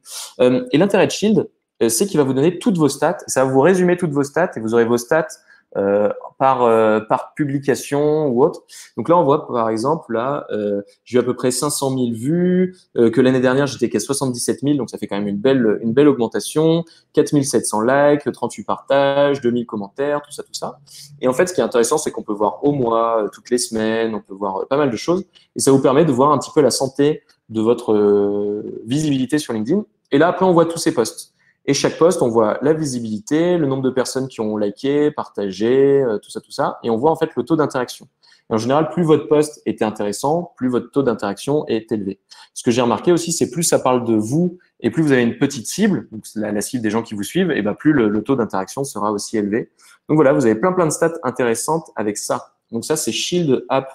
et l'intérêt de Shield, c'est qu'il va vous donner toutes vos stats. Ça va vous résumer toutes vos stats et vous aurez vos stats euh, par, euh, par publication ou autre. Donc là, on voit par exemple, là, euh, j'ai eu à peu près 500 000 vues, que l'année dernière, j'étais qu'à 77 000, donc ça fait quand même une belle, une belle augmentation, 4 700 likes, 38 partages, 2000 commentaires, tout ça, tout ça. Et en fait, ce qui est intéressant, c'est qu'on peut voir au mois, toutes les semaines, on peut voir pas mal de choses, et ça vous permet de voir un petit peu la santé de votre visibilité sur LinkedIn. Et là, après, on voit tous ces posts. Et chaque post, on voit la visibilité, le nombre de personnes qui ont liké, partagé, euh, tout ça, tout ça. Et on voit en fait le taux d'interaction. Et en général, plus votre poste était intéressant, plus votre taux d'interaction est élevé. Ce que j'ai remarqué aussi, c'est plus ça parle de vous et plus vous avez une petite cible, donc la, cible des gens qui vous suivent, et bien plus le, le taux d'interaction sera aussi élevé. Donc voilà, vous avez plein plein de stats intéressantes avec ça. Donc ça, c'est shieldapp.ai.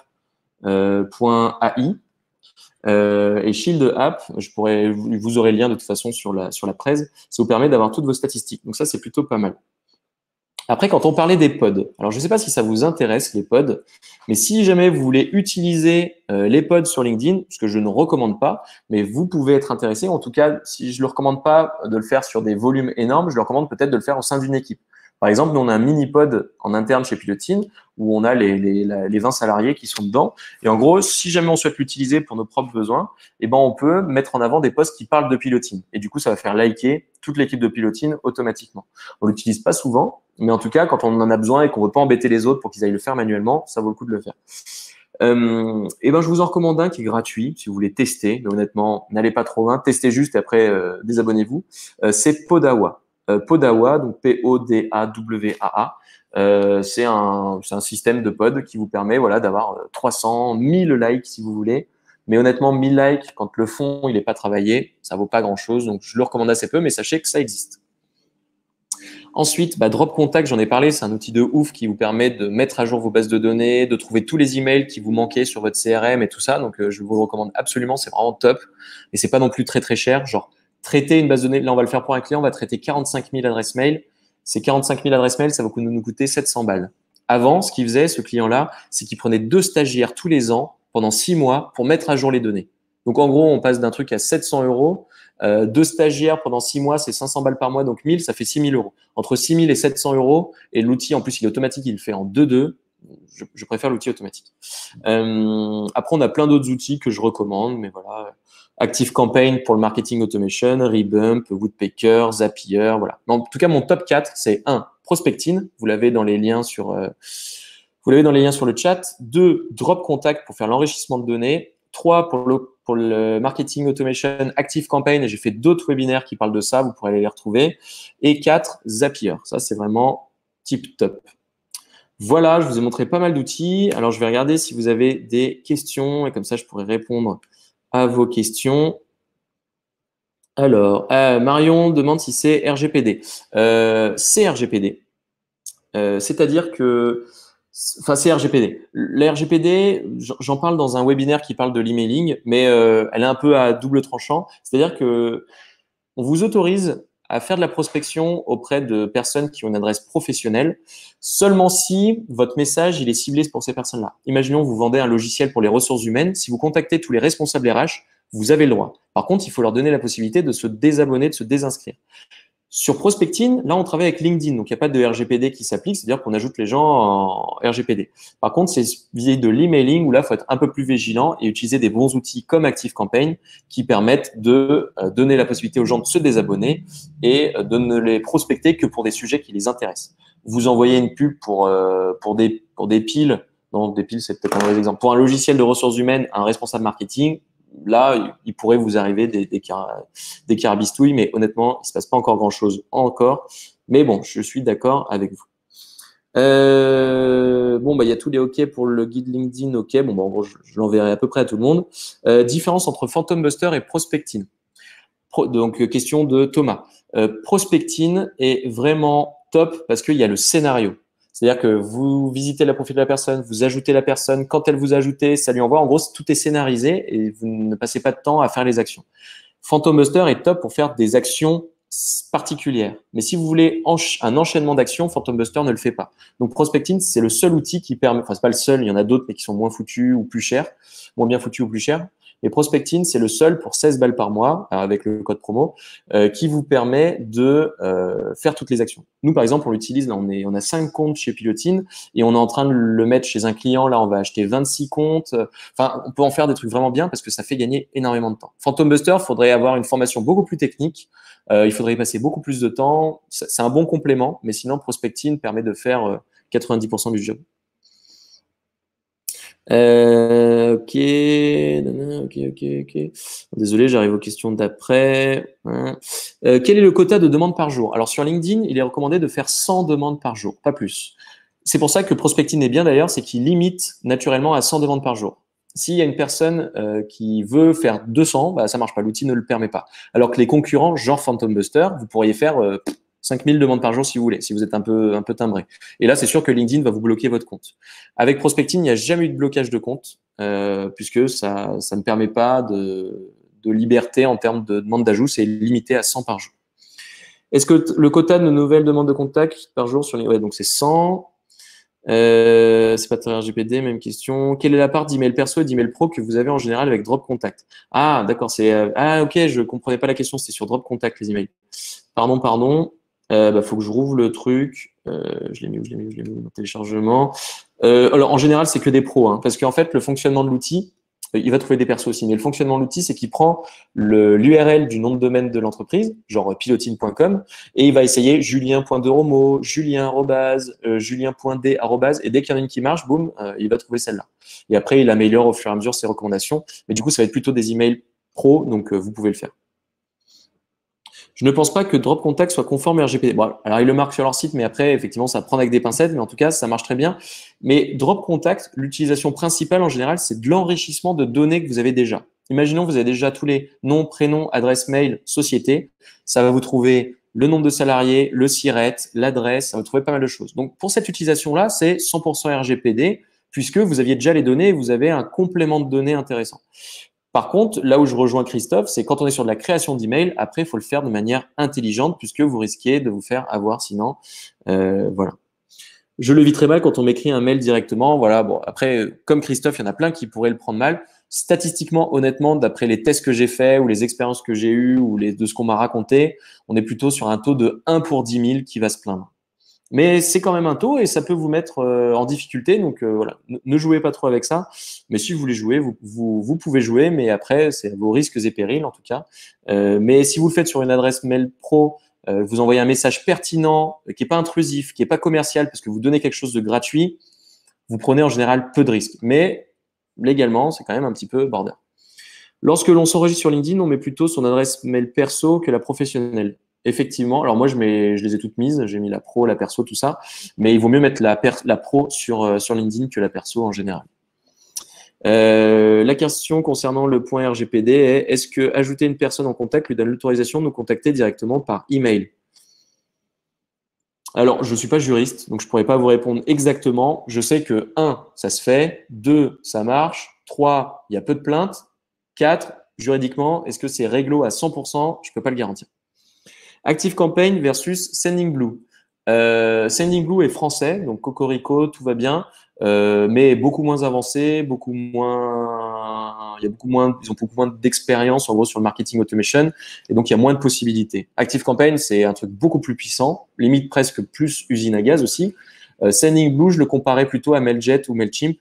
Euh, euh, et Shield App, je pourrais, vous aurez le lien de toute façon sur la, sur la presse, ça vous permet d'avoir toutes vos statistiques. Donc ça, c'est plutôt pas mal. Après, quand on parlait des pods, alors je ne sais pas si ça vous intéresse, les pods, mais si jamais vous voulez utiliser euh, les pods sur LinkedIn, ce que je ne recommande pas, mais vous pouvez être intéressé, en tout cas, si je ne le recommande pas de le faire sur des volumes énormes, je le recommande peut-être de le faire au sein d'une équipe. Par exemple, nous, on a un mini-pod en interne chez Pilotine où on a les, les, les, 20 salariés qui sont dedans. Et en gros, si jamais on souhaite l'utiliser pour nos propres besoins, et eh ben, on peut mettre en avant des posts qui parlent de Pilotine. Et du coup, ça va faire liker toute l'équipe de Pilotine automatiquement. On l'utilise pas souvent, mais en tout cas, quand on en a besoin et qu'on veut pas embêter les autres pour qu'ils aillent le faire manuellement, ça vaut le coup de le faire. et euh, eh ben, je vous en recommande un qui est gratuit si vous voulez tester. Mais honnêtement, n'allez pas trop loin. Testez juste et après, euh, désabonnez-vous. Euh, c'est Podawa. Euh, Podawa, donc P-O-D-A-W-A-A. Euh, c'est un, système de pod qui vous permet voilà, d'avoir 300, euh, 1000 likes si vous voulez. Mais honnêtement, 1000 likes, quand le fond il n'est pas travaillé, ça vaut pas grand-chose. Donc je le recommande assez peu, mais sachez que ça existe. Ensuite, bah, Drop Contact, j'en ai parlé, c'est un outil de ouf qui vous permet de mettre à jour vos bases de données, de trouver tous les emails qui vous manquaient sur votre CRM et tout ça. Donc je vous le recommande absolument, c'est vraiment top. Et c'est pas non plus très très cher, genre traiter une base de données, là on va le faire pour un client, on va traiter 45 000 adresses mail. Ces 45 000 adresses mail, ça va nous coûter 700 balles. Avant, ce qu'il faisait, ce client-là, c'est qu'il prenait deux stagiaires tous les ans pendant six mois pour mettre à jour les données. Donc en gros, on passe d'un truc à 700 euros. Euh, deux stagiaires pendant six mois, c'est 500 balles par mois, donc 1000, ça fait 6000 euros. Entre 6000 et 700 euros, et l'outil, en plus, il est automatique, il le fait en 2-2. Je, je, préfère l'outil automatique. Euh, après, on a plein d'autres outils que je recommande, mais voilà. Active Campaign pour le marketing automation, Rebump, Woodpecker, Zapier, voilà. en tout cas, mon top 4, c'est 1. Prospecting, vous l'avez dans les liens sur euh, vous l'avez dans les liens sur le chat. 2. Drop Contact pour faire l'enrichissement de données. 3. Pour le, pour le marketing automation, active campaign. j'ai fait d'autres webinaires qui parlent de ça, vous pourrez aller les retrouver. Et 4. Zapier, ça c'est vraiment tip top. Voilà, je vous ai montré pas mal d'outils. Alors je vais regarder si vous avez des questions et comme ça je pourrai répondre à vos questions. Alors, euh, Marion demande si c'est RGPD. Euh, c'est RGPD. Euh, c'est-à-dire que, enfin, c'est RGPD. La RGPD, j'en parle dans un webinaire qui parle de l'emailing, mais elle est un peu à double tranchant. C'est-à-dire que on vous autorise à faire de la prospection auprès de personnes qui ont une adresse professionnelle, seulement si votre message il est ciblé pour ces personnes-là. Imaginons vous vendez un logiciel pour les ressources humaines, si vous contactez tous les responsables RH, vous avez le droit. Par contre, il faut leur donner la possibilité de se désabonner, de se désinscrire. Sur Prospecting, là, on travaille avec LinkedIn, donc il n'y a pas de RGPD qui s'applique, c'est-à-dire qu'on ajoute les gens en RGPD. Par contre, c'est vis de l'emailing où là, il faut être un peu plus vigilant et utiliser des bons outils comme ActiveCampaign qui permettent de euh, donner la possibilité aux gens de se désabonner et euh, de ne les prospecter que pour des sujets qui les intéressent. Vous envoyez une pub pour, euh, des, piles, donc des piles, c'est peut-être un mauvais exemple, pour un logiciel de ressources humaines, un responsable marketing, là, il pourrait vous arriver des, des, carabistouilles, mais honnêtement, il ne se passe pas encore grand-chose encore. Mais bon, je suis d'accord avec vous. Euh, bon, bah, il y a tous les OK pour le guide LinkedIn. OK, bon, bah, je, l'enverrai à peu près à tout le monde. Euh, différence entre Phantom Buster et Prospectine. donc, euh, question de Thomas. Prospectine est vraiment top parce qu'il y a le scénario. C'est-à-dire que vous visitez la profil de la personne, vous ajoutez la personne, quand elle vous ajoute, ça lui envoie. En gros, tout est scénarisé et vous ne passez pas de temps à faire les actions. Phantom Buster est top pour faire des actions particulières. Mais si vous voulez un enchaînement d'actions, Phantom Buster ne le fait pas. Donc Prospecting, c'est le seul outil qui permet, enfin c'est pas le seul, il y en a d'autres mais qui sont moins foutus ou plus chers, moins bien foutus ou plus chers, et Prospectin, c'est le seul pour 16 balles par mois, euh, avec le code promo, euh, qui vous permet de euh, faire toutes les actions. Nous, par exemple, on l'utilise, on, a 5 comptes chez Pilotine et on est en train de le mettre chez un client. Là, on va acheter 26 comptes. Enfin, on peut en faire des trucs vraiment bien parce que ça fait gagner énormément de temps. Phantom Buster, faudrait avoir une formation beaucoup plus technique. il faudrait y passer beaucoup plus de temps. C'est un bon complément, mais sinon, Prospectin permet de faire 90% du job. Euh, ok, ok, ok, ok. Désolé, j'arrive aux questions d'après. Hein. Euh, quel est le quota de demandes par jour Alors sur LinkedIn, il est recommandé de faire 100 demandes par jour, pas plus. C'est pour ça que Prospecting est bien d'ailleurs, c'est qu'il limite naturellement à 100 demandes par jour. S'il y a une personne euh, qui veut faire 200, bah, ça marche pas, l'outil ne le permet pas. Alors que les concurrents, genre Phantom Buster, vous pourriez faire 5000 demandes par jour si vous voulez, si vous êtes un peu, un peu timbré. Et là, c'est sûr que LinkedIn va vous bloquer votre compte. Avec Prospecting, il n'y a jamais eu de blocage de compte, euh, puisque ça, ne permet pas de, liberté en termes de demandes d'ajout, c'est limité à 100 par jour. Est-ce que le quota de nouvelles demandes de contact par jour sur les... Ouais, donc c'est 100. Euh, c'est pas très RGPD, même question. Quelle est la part d'email perso et d'email pro que vous avez en général avec Drop Contact Ah, d'accord, c'est. Euh, ah, ok, je comprenais pas la question, c'était sur Drop Contact, les emails. Pardon, pardon. Il euh, bah, faut que je rouvre le truc. Euh, je l'ai mis Je l'ai mis Je l'ai mis dans téléchargement. Euh, alors, en général, c'est que des pros, hein, parce qu'en fait, le fonctionnement de l'outil, il va trouver des persos aussi. Mais le fonctionnement de l'outil, c'est qu'il prend l'URL du nom de domaine de l'entreprise, genre pilotine.com, et il va essayer julien.deromo, julien, julien.d, et dès qu'il y en a une qui marche, boum, il va trouver celle-là. Et après, il améliore au fur et à mesure ses recommandations. Mais du coup, ça va être plutôt des emails pro, donc vous pouvez le faire. Je ne pense pas que Drop Contact soit conforme RGPD. Bon, alors ils le marquent sur leur site, mais après, effectivement, ça prend avec des pincettes, mais en tout cas, ça marche très bien. Mais Drop Contact, l'utilisation principale en général, c'est de l'enrichissement de données que vous avez déjà. Imaginons que vous avez déjà tous les noms, prénoms, adresses, mail, sociétés. Ça va vous trouver le nombre de salariés, le SIRET, l'adresse, ça va vous trouver pas mal de choses. Donc pour cette utilisation-là, c'est 100% RGPD puisque vous aviez déjà les données vous avez un complément de données intéressant. Par contre, là où je rejoins Christophe, c'est quand on est sur de la création d'email, après, il faut le faire de manière intelligente puisque vous risquez de vous faire avoir sinon. Euh, voilà. Je le vis très mal quand on m'écrit un mail directement. Voilà. Bon, après, comme Christophe, il y en a plein qui pourraient le prendre mal. Statistiquement, honnêtement, d'après les tests que j'ai faits ou les expériences que j'ai eues ou les, de ce qu'on m'a raconté, on est plutôt sur un taux de 1 pour 10 000 qui va se plaindre. Mais c'est quand même un taux et ça peut vous mettre euh, en difficulté. Donc euh, voilà, ne, jouez pas trop avec ça. Mais si vous voulez jouer, vous, pouvez jouer. Mais après, c'est à vos risques et périls en tout cas. Euh, mais si vous le faites sur une adresse mail pro, vous envoyez un message pertinent, qui n'est pas intrusif, qui n'est pas commercial, parce que vous donnez quelque chose de gratuit, vous prenez en général peu de risques. Mais légalement, c'est quand même un petit peu border. Lorsque l'on s'enregistre sur LinkedIn, on met plutôt son adresse mail perso que la professionnelle effectivement, alors moi je, les ai toutes mises, j'ai mis la pro, la perso, tout ça, mais il vaut mieux mettre la, pro sur, euh, sur LinkedIn que la perso en général. Euh, la question concernant le point RGPD est est-ce que ajouter une personne en contact lui donne l'autorisation de nous contacter directement par email alors, je ne suis pas juriste, donc je ne pourrais pas vous répondre exactement. Je sais que 1, ça se fait, 2, ça marche, 3, il y a peu de plaintes, 4, juridiquement, est-ce que c'est réglo à 100% Je ne peux pas le garantir. Active Campaign versus Sending Blue. Euh, Sending Blue est français, donc Cocorico, tout va bien, euh, mais beaucoup moins avancé, beaucoup moins, il y a beaucoup moins, ils ont beaucoup moins d'expérience en gros sur le marketing automation, et donc il y a moins de possibilités. Active Campaign, c'est un truc beaucoup plus puissant, limite presque plus usine à gaz aussi. Euh, Sending Blue, je le comparais plutôt à Mailjet ou Mailchimp.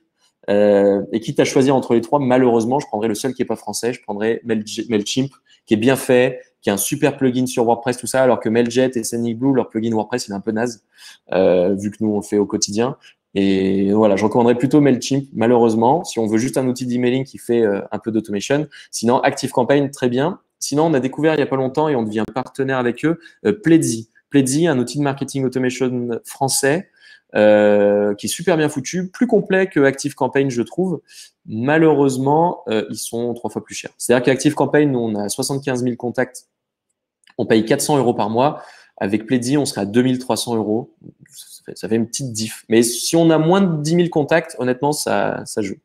Euh, et quitte à choisir entre les trois, malheureusement, je prendrais le seul qui n'est pas français, je prendrais Mailchimp, qui est bien fait, qui est un super plugin sur WordPress, tout ça, alors que Mailjet et Scenic Blue, leur plugin WordPress, il est un peu naze, euh, vu que nous, on le fait au quotidien. Et voilà, je recommanderais plutôt Mailchimp, malheureusement, si on veut juste un outil d'emailing qui fait euh, un peu d'automation. Sinon, ActiveCampaign, très bien. Sinon, on a découvert il n'y a pas longtemps et on devient partenaire avec eux, euh, Pledzi. Pledzi, un outil de marketing automation français euh, qui est super bien foutu, plus complet que ActiveCampaign, je trouve. Malheureusement, euh, ils sont trois fois plus chers. C'est-à-dire qu'ActiveCampaign, nous, on a 75 000 contacts on paye 400 euros par mois. Avec Plaidy, on sera à 2300 euros. Ça fait, une petite diff. Mais si on a moins de 10 000 contacts, honnêtement, ça, ça joue.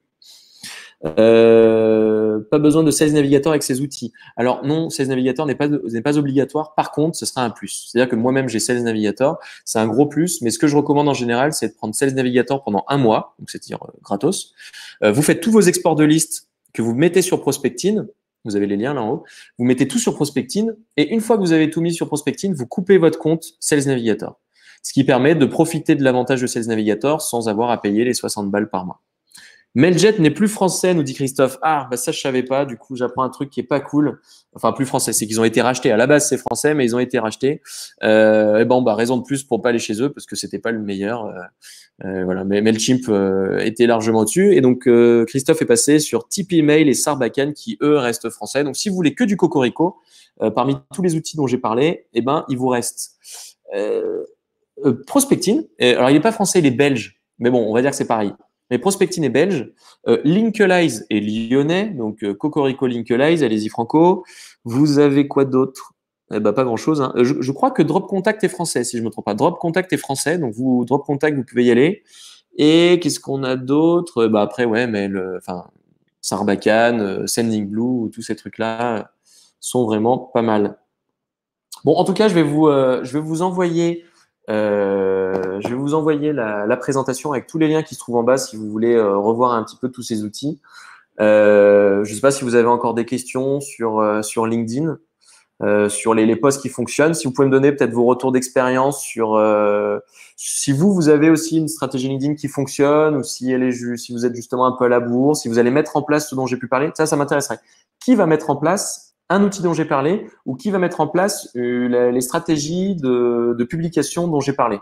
Euh, pas besoin de 16 navigateurs avec ces outils. Alors non, 16 navigateurs n'est pas, n'est pas obligatoire. Par contre, ce sera un plus. C'est-à-dire que moi-même, j'ai 16 navigateurs. C'est un gros plus. Mais ce que je recommande en général, c'est de prendre 16 navigateurs pendant un mois, donc c'est-à-dire euh, gratos. Euh, vous faites tous vos exports de listes que vous mettez sur Prospectine. Vous avez les liens là en haut. Vous mettez tout sur Prospectine Et une fois que vous avez tout mis sur Prospectine, vous coupez votre compte Sales Navigator. Ce qui permet de profiter de l'avantage de Sales Navigator sans avoir à payer les 60 balles par mois. Meljet n'est plus français, nous dit Christophe. Ah, bah ça, je savais pas. Du coup, j'apprends un truc qui est pas cool. Enfin, plus français, c'est qu'ils ont été rachetés. À la base, c'est français, mais ils ont été rachetés. Euh, et bon, bah, raison de plus pour pas aller chez eux parce que c'était pas le meilleur. Euh, euh, voilà, mais Mailchimp était largement dessus. Et donc, Christophe est passé sur Tipeee Mail et Sarbacane qui, eux, restent français. Donc, si vous voulez que du cocorico, parmi tous les outils dont j'ai parlé, eh ben, il vous reste Prospecting. alors, il n'est pas français, il est belge. Mais bon, on va dire que c'est pareil mais Prospectine est belge. Euh, est lyonnais, donc euh, Cocorico Linkelize, allez-y Franco. Vous avez quoi d'autre eh ben, pas grand chose. Hein. Euh, je, crois que Drop Contact est français, si je ne me trompe pas. Drop Contact est français, donc vous, Drop Contact, vous pouvez y aller. Et qu'est-ce qu'on a d'autre bah, Après, ouais, mais le, enfin, Sarbacane, Sending Blue, tous ces trucs-là sont vraiment pas mal. Bon, en tout cas, je vais vous, je vais vous envoyer euh, je vais vous envoyer la, la, présentation avec tous les liens qui se trouvent en bas si vous voulez euh, revoir un petit peu tous ces outils. Euh, je ne sais pas si vous avez encore des questions sur, euh, sur LinkedIn, sur les, les posts qui fonctionnent. Si vous pouvez me donner peut-être vos retours d'expérience sur si vous, vous avez aussi une stratégie LinkedIn qui fonctionne ou si, elle est si vous êtes justement un peu à la bourre, si vous allez mettre en place ce dont j'ai pu parler. Ça, ça m'intéresserait. Qui va mettre en place un outil dont j'ai parlé ou qui va mettre en place euh, les stratégies de, publication dont j'ai parlé.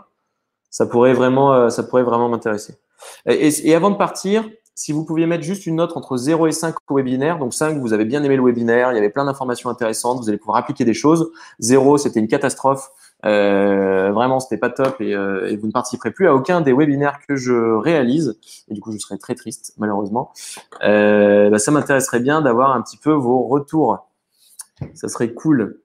Ça pourrait vraiment, euh, ça pourrait vraiment m'intéresser. Et, avant de partir, si vous pouviez mettre juste une note entre 0 et 5 au webinaire, donc 5, vous avez bien aimé le webinaire, il y avait plein d'informations intéressantes, vous allez pouvoir appliquer des choses. 0, c'était une catastrophe, euh, vraiment, c'était pas top euh, et, vous ne participerez plus à aucun des webinaires que je réalise. Et du coup, je serais très triste, malheureusement. Euh, bah, ça m'intéresserait bien d'avoir un petit peu vos retours. Ça serait cool. En tout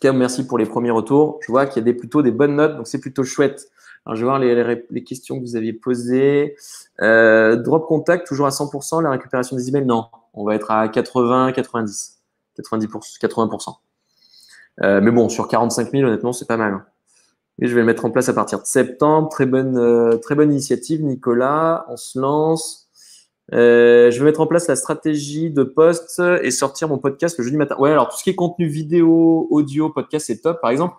cas, merci pour les premiers retours. Je vois qu'il y a des, plutôt des bonnes notes, donc c'est plutôt chouette. je vais voir les, questions que vous aviez posées. Euh, drop contact, toujours à 100%. La récupération des emails, non. On va être à 80, 90. 90 80%. mais bon, sur 45 000, honnêtement, c'est pas mal. Et hein. je vais le mettre en place à partir de septembre. Très bonne, euh, très bonne initiative, Nicolas. On se lance. Euh, je vais mettre en place la stratégie de post et sortir mon podcast le jeudi matin. Ouais, alors tout ce qui est contenu vidéo, audio, podcast, c'est top. Par exemple,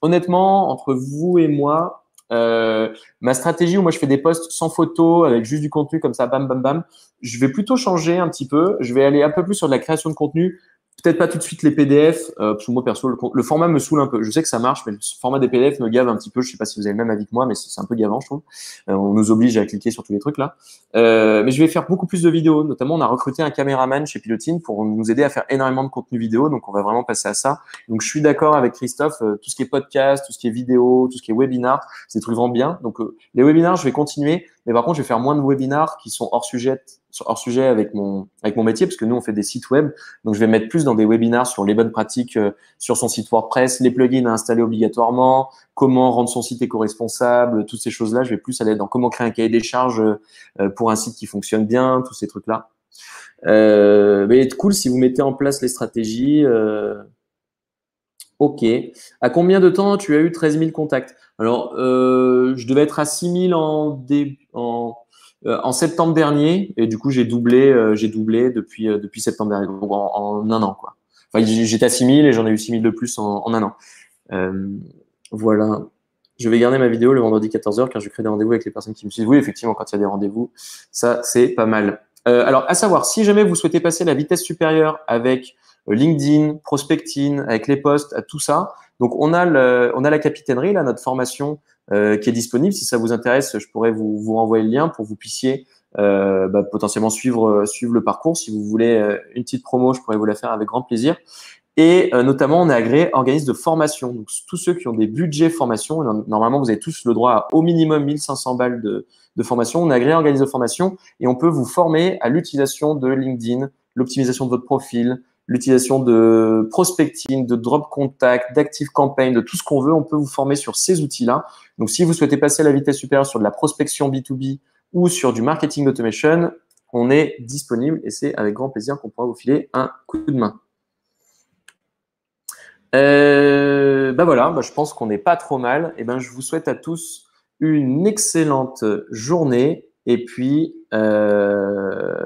honnêtement, entre vous et moi, euh, ma stratégie où moi je fais des posts sans photo, avec juste du contenu comme ça, bam, bam, bam, je vais plutôt changer un petit peu. Je vais aller un peu plus sur de la création de contenu, peut-être pas tout de suite les PDF, euh, parce que moi perso, le, format me saoule un peu. Je sais que ça marche, mais le format des PDF me gave un petit peu. Je sais pas si vous avez le même avis que moi, mais c'est un peu gavant, je trouve. Euh, on nous oblige à cliquer sur tous les trucs là. Euh, mais je vais faire beaucoup plus de vidéos. Notamment, on a recruté un caméraman chez Pilotine pour nous aider à faire énormément de contenu vidéo. Donc, on va vraiment passer à ça. Donc, je suis d'accord avec Christophe. Euh, tout ce qui est podcast, tout ce qui est vidéo, tout ce qui est webinar, c'est vraiment bien. Donc, les webinars, je vais continuer. Mais par contre, je vais faire moins de webinars qui sont hors sujet, hors sujet avec mon, avec mon métier, parce que nous, on fait des sites web. Donc, je vais mettre plus dans des webinars sur les bonnes pratiques euh, sur son site WordPress, les plugins à installer obligatoirement, comment rendre son site éco-responsable, toutes ces choses-là. Je vais plus aller dans comment créer un cahier des charges euh, euh, pour un site qui fonctionne bien, tous ces trucs-là. Euh, mais être cool si vous mettez en place les stratégies. Euh, Ok. À combien de temps tu as eu 13 000 contacts Alors, euh, je devais être à 6 000 en, euh, en, septembre dernier, et du coup, j'ai doublé, euh, j'ai doublé depuis, depuis septembre dernier, en, un an. Quoi. Enfin, j'étais à 6 000 et j'en ai eu 6 000 de plus en, un an. voilà. Je vais garder ma vidéo le vendredi 14h car je crée des rendez-vous avec les personnes qui me suivent. Oui, effectivement, quand il y a des rendez-vous, ça, c'est pas mal. alors, à savoir, si jamais vous souhaitez passer la vitesse supérieure avec euh, LinkedIn, Prospecting, avec les posts, tout ça. Donc on a, le, on a la capitainerie, là, notre formation euh, qui est disponible. Si ça vous intéresse, je pourrais vous, vous renvoyer le lien pour que vous puissiez euh, bah, potentiellement suivre, suivre le parcours. Si vous voulez euh, une petite promo, je pourrais vous la faire avec grand plaisir. Et notamment, on est agréé organisme de formation. Donc tous ceux qui ont des budgets formation, normalement, vous avez tous le droit à au minimum 1500 balles de, de formation. On est agréé organisme de formation et on peut vous former à l'utilisation de LinkedIn, l'optimisation de votre profil, l'utilisation de prospecting, de drop contact, d'active campaign, de tout ce qu'on veut. On peut vous former sur ces outils-là. Donc, si vous souhaitez passer à la vitesse supérieure sur de la prospection B2B ou sur du marketing automation, on est disponible et c'est avec grand plaisir qu'on pourra vous filer un coup de main. ben voilà, bah je pense qu'on n'est pas trop mal. Et eh ben, je vous souhaite à tous une excellente journée et puis, euh,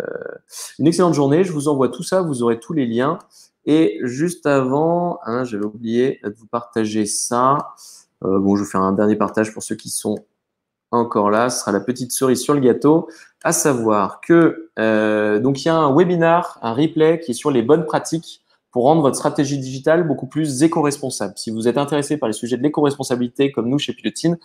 une excellente journée. Je vous envoie tout ça. Vous aurez tous les liens. Et juste avant, hein, j'avais oublié de vous partager ça. Euh, bon, je vais faire un dernier partage pour ceux qui sont encore là. Ce sera la petite cerise sur le gâteau. À savoir que, euh, donc, il y a un webinar, un replay qui est sur les bonnes pratiques pour rendre votre stratégie digitale beaucoup plus éco-responsable. Si vous êtes intéressé par les sujets de l'éco-responsabilité, comme nous chez Pilotine,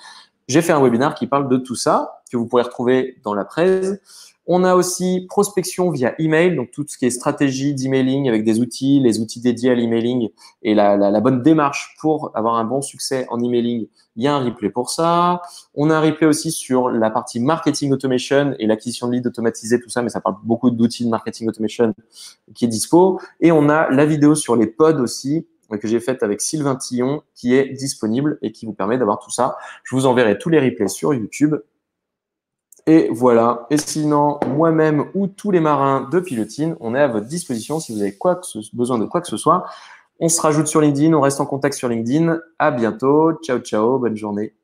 j'ai fait un webinaire qui parle de tout ça, que vous pourrez retrouver dans la presse. On a aussi prospection via email, donc tout ce qui est stratégie d'emailing avec des outils, les outils dédiés à l'emailing et la, bonne démarche pour avoir un bon succès en emailing. Il y a un replay pour ça. On a un replay aussi sur la partie marketing automation et l'acquisition de leads automatisés, tout ça, mais ça parle beaucoup d'outils de marketing automation qui est dispo. Et on a la vidéo sur les pods aussi euh, que j'ai faite avec Sylvain Tillon qui est disponible et qui vous permet d'avoir tout ça. Je vous enverrai tous les replays sur YouTube. Et voilà. Et sinon, moi-même ou tous les marins de Pilotine, on est à votre disposition si vous avez quoi que ce, besoin de quoi que ce soit. On se rajoute sur LinkedIn, on reste en contact sur LinkedIn. À bientôt. Ciao, ciao. Bonne journée.